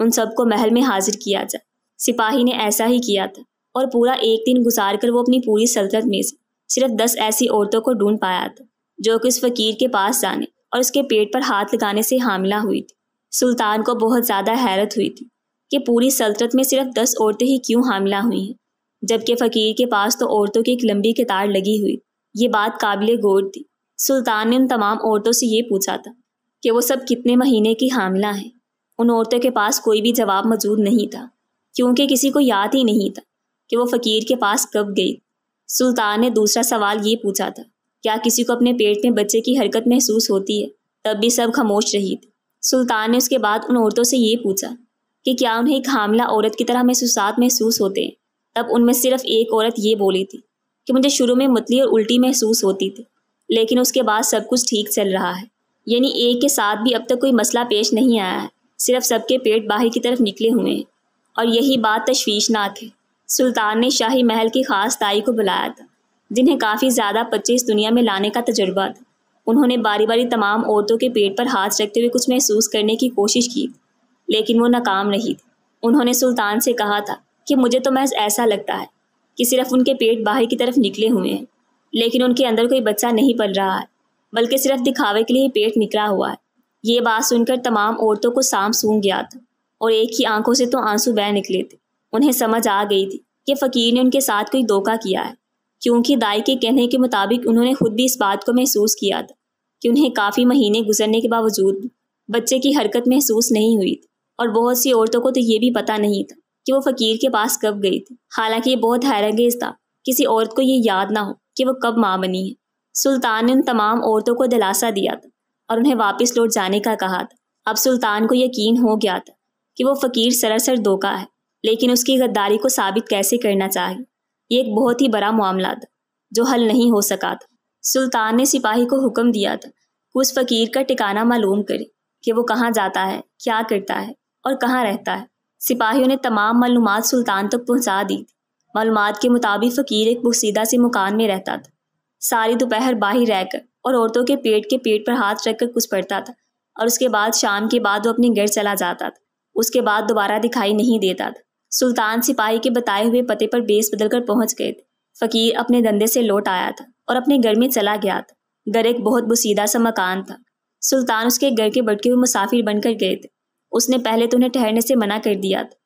उन सबको महल में हाजिर किया जाए सिपाही ने ऐसा ही किया था और पूरा एक दिन गुजार कर वो अपनी पूरी सल्तनत में से सिर्फ दस ऐसी औरतों को ढूंढ पाया था जो कि उस फ़कीर के पास जाने और उसके पेट पर हाथ लगाने से हामला हुई थी सुल्तान को बहुत ज़्यादा हैरत हुई थी कि पूरी सल्तनत में सिर्फ दस औरतें ही क्यों हामला हुई हैं जबकि फ़कीर के पास तो औरतों की एक लंबी कतार लगी हुई ये बात काबिल गौर थी सुल्तान ने उन तमाम औरतों से ये पूछा था कि वो सब कितने महीने की हामला हैं उन औरतों के पास कोई भी जवाब मौजूद नहीं था क्योंकि किसी को याद ही नहीं था कि वो फ़कीर के पास कब गई सुल्तान ने दूसरा सवाल ये पूछा था क्या किसी को अपने पेट में बच्चे की हरकत महसूस होती है तब भी सब खामोश रही थी सुल्तान ने उसके बाद उन औरतों से ये पूछा कि क्या उन्हें एक हामला औरत की तरह महसूसात महसूस होते हैं तब उनमें सिर्फ एक औरत ये बोली थी कि मुझे शुरू में मतली और उल्टी महसूस होती थी लेकिन उसके बाद सब कुछ ठीक चल रहा है यानी एक के साथ भी अब तक कोई मसला पेश नहीं आया है सिर्फ सबके पेट बाहर की तरफ निकले हुए हैं और यही बात तशवीशनाक है सुल्तान ने शाही महल की खास ताई को बुलाया था जिन्हें काफ़ी ज़्यादा पच्चीस दुनिया में लाने का तजुर्बा था उन्होंने बारी बारी तमाम औरतों के पेट पर हाथ रखते हुए कुछ महसूस करने की कोशिश की लेकिन वो नाकाम रही थी उन्होंने सुल्तान से कहा था कि मुझे तो महज ऐसा लगता है कि सिर्फ उनके पेट बाहर की तरफ निकले हुए हैं लेकिन उनके अंदर कोई बच्चा नहीं पल रहा है बल्कि सिर्फ दिखावे के लिए पेट निकला हुआ है ये बात सुनकर तमाम औरतों को सांप सूंघ गया था और एक ही आंखों से तो आंसू बह निकले थे उन्हें समझ आ गई थी कि फ़कीर ने उनके साथ कोई धोखा किया है क्योंकि दाई के कहने के मुताबिक उन्होंने खुद भी इस बात को महसूस किया था कि उन्हें काफ़ी महीने गुजरने के बावजूद बच्चे की हरकत महसूस नहीं हुई थी और बहुत सी औरतों को तो ये भी पता नहीं था कि वो फ़कीर के पास कब गई थी हालांकि ये बहुत हैरंगेज था किसी औरत को ये याद ना हो कि वो कब माँ बनी है सुल्तान ने उन तमाम औरतों को दिलासा दिया था और उन्हें वापस लौट जाने का कहा था अब सुल्तान को यकीन हो गया था कि वो फ़कीर सरासर धोखा है लेकिन उसकी गद्दारी को साबित कैसे करना चाहिए ये एक बहुत ही बड़ा मामला था जो हल नहीं हो सका था सुल्तान ने सिपाही को हुक्म दिया था कि उस फकीर का टिकाना मालूम करे कि वो कहाँ जाता है क्या करता है और कहाँ रहता है सिपाहियों ने तमाम मालूम सुल्तान तक पहुँचा दी थी मालूम के मुताबिक फ़कीर एक बुसीदा से मकान में रहता था सारी दोपहर बाहर रहकर और औरतों के पेट के पेट पर हाथ रखकर कुछ पड़ता था और उसके बाद शाम के बाद वो अपने घर चला जाता था उसके बाद दोबारा दिखाई नहीं देता था सुल्तान सिपाही के बताए हुए पते पर बेस बदलकर पहुंच गए थे फकीर अपने धंधे से लौट आया था और अपने घर में चला गया था घर एक बहुत बुसीदा सा मकान था सुल्तान उसके घर के बटके हुए मुसाफिर बनकर गए थे उसने पहले तो उन्हें ठहरने से मना कर दिया था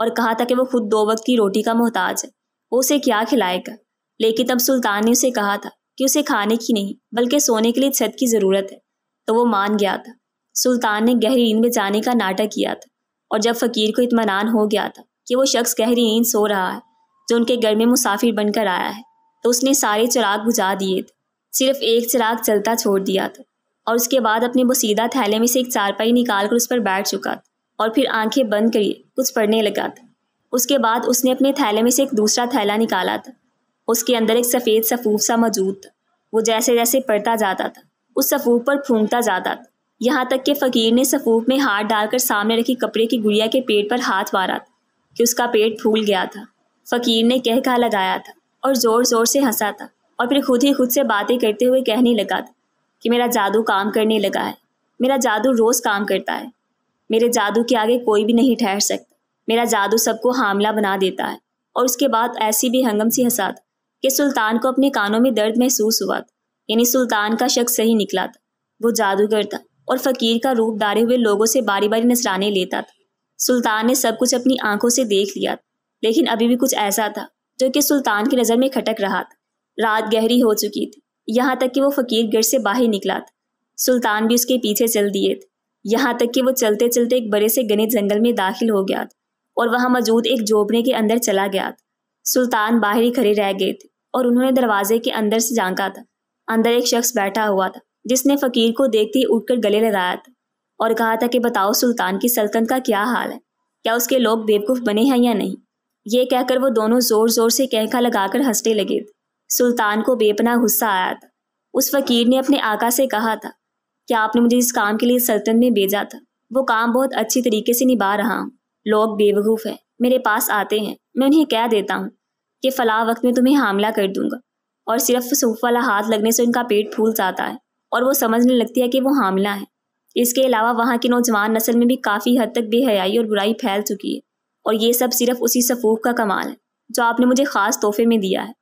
और कहा था कि वो खुद दो वक्त की रोटी का मोहताज है वो उसे क्या खिलाएगा लेकिन तब सुल्तान ने उसे कहा था कि उसे खाने की नहीं बल्कि सोने के लिए छत की ज़रूरत है तो वो मान गया था सुल्तान ने गहरी नींद में जाने का नाटक किया था और जब फ़कीर को इतमान हो गया था कि वो शख्स गहरी नींद सो रहा है जो उनके घर में मुसाफिर बनकर आया है तो उसने सारे चिराग बुझा दिए थे सिर्फ एक चिराग चलता छोड़ दिया था और उसके बाद अपने बसीदा थैले में से एक चारपाई निकाल कर उस पर बैठ चुका था और फिर आंखें बंद करिए कुछ पढ़ने लगा था उसके बाद उसने अपने थैले में से एक दूसरा थैला निकाला था उसके अंदर एक सफ़ेद सफ़ूफ सा मौजूद था वो जैसे जैसे पढ़ता जाता था उस सफ़ूफ पर फूंकता जाता था यहाँ तक कि फ़कीर ने सफ़ूफ में हाथ डालकर सामने रखी कपड़े की गुड़िया के पेट पर हाथ मारा था कि उसका पेट फूल गया था फ़कीर ने कहका लगाया था और ज़ोर ज़ोर से हंसा था और फिर खुद ही खुद से बातें करते हुए कहने लगा था कि मेरा जादू काम करने लगा है मेरा जादू रोज़ काम करता है मेरे जादू के आगे कोई भी नहीं ठहर सकता मेरा जादू सबको हामला बना देता है और उसके बाद ऐसी भी हंगम सी हंसा था कि सुल्तान को अपने कानों में दर्द महसूस हुआ था यानी सुल्तान का शक सही निकला था वो जादूगर था और फ़कीर का रूप डारे हुए लोगों से बारी बारी नजराने लेता था सुल्तान ने सब कुछ अपनी आंखों से देख लिया लेकिन अभी भी कुछ ऐसा था जो कि सुल्तान की नज़र में खटक रहा था रात गहरी हो चुकी थी यहाँ तक कि वो फकीर घर से बाहर निकला था सुल्तान भी उसके पीछे चल दिए थे यहाँ तक कि वो चलते चलते एक बड़े से घने जंगल में दाखिल हो गया था और वहाँ मौजूद एक झोपड़े के अंदर चला गया था सुल्तान बाहर ही खड़े रह गए थे और उन्होंने दरवाजे के अंदर से झांका था अंदर एक शख्स बैठा हुआ था जिसने फकीर को देखते ही उठकर गले लगाया था और कहा था कि बताओ सुल्तान की सल्तनत का क्या हाल है क्या उसके लोग बेवकूफ़ बने हैं या नहीं ये कहकर वो दोनों ज़ोर ज़ोर से कहका लगाकर हंसने लगे सुल्तान को बेपना गुस्सा आया था उस फकीर ने अपने आका से कहा था कि आपने मुझे इस काम के लिए सल्तनत में भेजा था वो काम बहुत अच्छी तरीके से निभा रहा हूँ लोग बेवकूफ़ हैं मेरे पास आते हैं मैं उन्हें कह देता हूँ कि फलाह वक्त में तुम्हें हमला कर दूंगा और सिर्फ सूफ वाला हाथ लगने से उनका पेट फूल जाता है और वो समझने लगती है कि वो हामला है इसके अलावा वहाँ की नौजवान नस्ल में भी काफ़ी हद तक बेहयाई और बुराई फैल चुकी है और ये सब सिर्फ उसी सफूक का कमाल है जो आपने मुझे ख़ास तोहफे में दिया है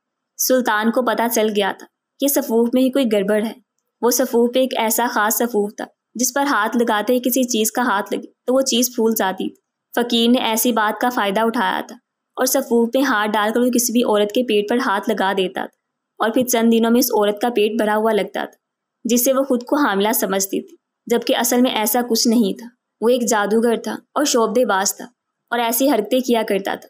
सुल्तान को पता चल गया था कि सफूफ में ही कोई गड़बड़ है वो सफूफ पे एक ऐसा ख़ास सफूफ था जिस पर हाथ लगाते ही किसी चीज़ का हाथ लगे तो वो चीज़ फूल जाती थी फ़कीर ने ऐसी बात का फ़ायदा उठाया था और सफूफ में हाथ डालकर वो किसी भी औरत के पेट पर हाथ लगा देता था और फिर चंद दिनों में उस औरत का पेट भरा हुआ लगता था जिससे वो खुद को हामला समझती थी जबकि असल में ऐसा कुछ नहीं था वो एक जादूगर था और शोबेबाज था और ऐसी हरकतें किया करता था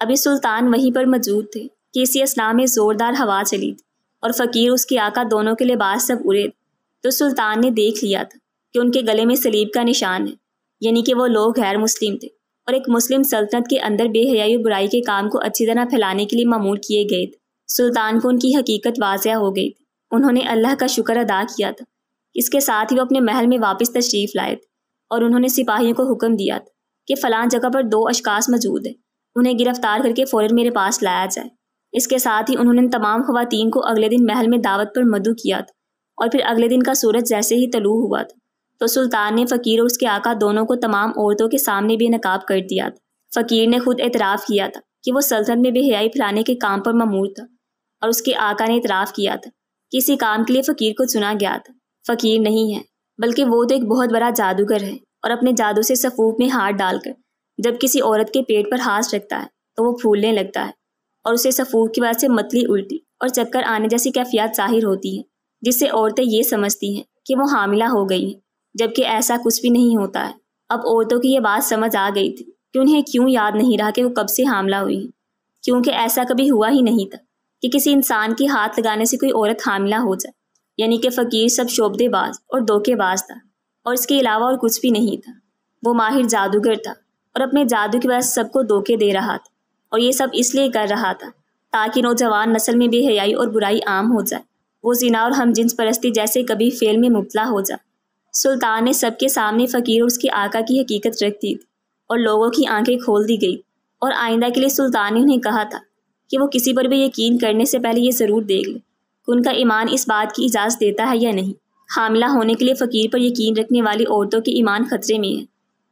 अभी सुल्तान वहीं पर मौजूद थे कि इसी असना में ज़ोरदार हवा चली थी और फ़कीर उसकी आका दोनों के लिबास सब उड़े थे तो सुल्तान ने देख लिया था कि उनके गले में सलीब का निशान है यानी कि वो लोग गैर मुस्लिम थे और एक मुस्लिम सल्तनत के अंदर बेहयाई और बुराई के काम को अच्छी तरह फैलाने के लिए मामूल किए गए थे सुल्तान को उनकी हकीकत वाजिया हो गई थी उन्होंने अल्लाह का शुक्र अदा किया था इसके साथ ही वो अपने महल में वापस तशरीफ़ लाए थे और उन्होंने सिपाहियों को हुक्म दिया था कि फ़लां जगह पर दो अशकास मौजूद हैं उन्हें गिरफ़्तार करके फ़ौर मेरे पास लाया जाए इसके साथ ही उन्होंने तमाम खुवान को अगले दिन महल में दावत पर मदु किया था और फिर अगले दिन का सूरज जैसे ही तलू हुआ था तो सुल्तान ने फ़कीर और उसके आका दोनों को तमाम औरतों के सामने भी नकाब कर दिया था फ़कीर ने खुद एतराफ़ किया था कि वो सल्तनत में बेहयाई फैलाने के काम पर ममूर था और उसके आका ने इतराफ़ किया था किसी काम के लिए फ़कीर को चुना गया था फ़कीर नहीं है बल्कि वो तो एक बहुत बड़ा जादूगर है और अपने जादू से सफ़ूफ में हाथ डालकर जब किसी औरत के पेट पर हाथ रखता है तो वो फूलने लगता है और उसे सफूक की वजह से मतली उल्टी और चक्कर आने जैसी कैफियत जाहिर होती है जिससे औरतें ये समझती हैं कि वो हामिला हो गई हैं जबकि ऐसा कुछ भी नहीं होता है अब औरतों की ये बात समझ आ गई थी कि उन्हें क्यों याद नहीं रहा कि वो कब से हामला हुई है क्योंकि ऐसा कभी हुआ ही नहीं था कि किसी इंसान के हाथ लगाने से कोई औरत हामिला हो जाए यानी कि फ़कीर सब शोबेबाज और धोखेबाज था और इसके अलावा और कुछ भी नहीं था वो माहिर जादूगर था और अपने जादू की वजह से सबको धोखे दे रहा था और ये सब इसलिए कर रहा था ताकि नौजवान नस्ल में बेहयाई और बुराई आम हो जाए वो जिना और हम जिन्स परस्ती जैसे कभी फेल में मुबला हो जाए सुल्तान ने सबके सामने फ़कीर और उसके आका की हकीकत रख दी और लोगों की आंखें खोल दी गई और आइंदा के लिए सुल्तान ने उन्हें कहा था कि वो किसी पर भी यकीन करने से पहले ये ज़रूर देख ले उनका ईमान इस बात की इजाज़त देता है या नहीं हामला होने के लिए फ़कीर पर यकीन रखने वाली औरतों के ईमान खतरे में है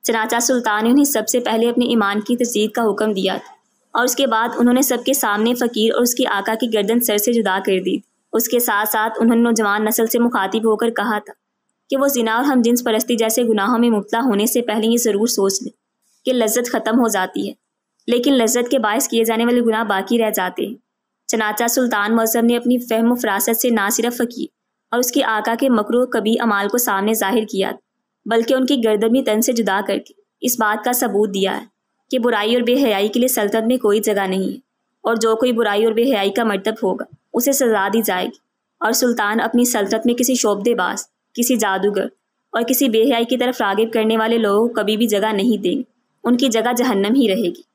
चनाचा सुल्तान ने उन्हें सबसे पहले अपने ईमान की तस्दीक का हुक्म दिया था और उसके बाद उन्होंने सबके सामने फ़कीर और उसकी आका की गर्दन सर से जुदा कर दी उसके साथ साथ उन्होंने नौजवान नस्ल से मुखातिब होकर कहा था कि वो जिना और हम जिन्स परस्ती जैसे गुनाहों में मुबला होने से पहले ये ज़रूर सोच लें कि लज्जत ख़त्म हो जाती है लेकिन लज्जत के बायस किए जाने वाले गुनाह बाकी रह जाते हैं चनाचा सुल्तान मजहब ने अपनी फहम फरासत से ना सिर्फ फकीर और उसके आका के मकरू कभी अमाल को सामने जाहिर किया बल्कि उनकी गर्दमी तन से जुदा करके इस बात का सबूत दिया है कि बुराई और बेहयाई के लिए सल्तनत में कोई जगह नहीं है और जो कोई बुराई और बेहयाई का मरतब होगा उसे सजा दी जाएगी और सुल्तान अपनी सल्तनत में किसी शोबदेबाज किसी जादूगर और किसी बेहयाई की तरफ रागिब करने वाले लोगों को कभी भी जगह नहीं देंगे उनकी जगह जहन्नम ही रहेगी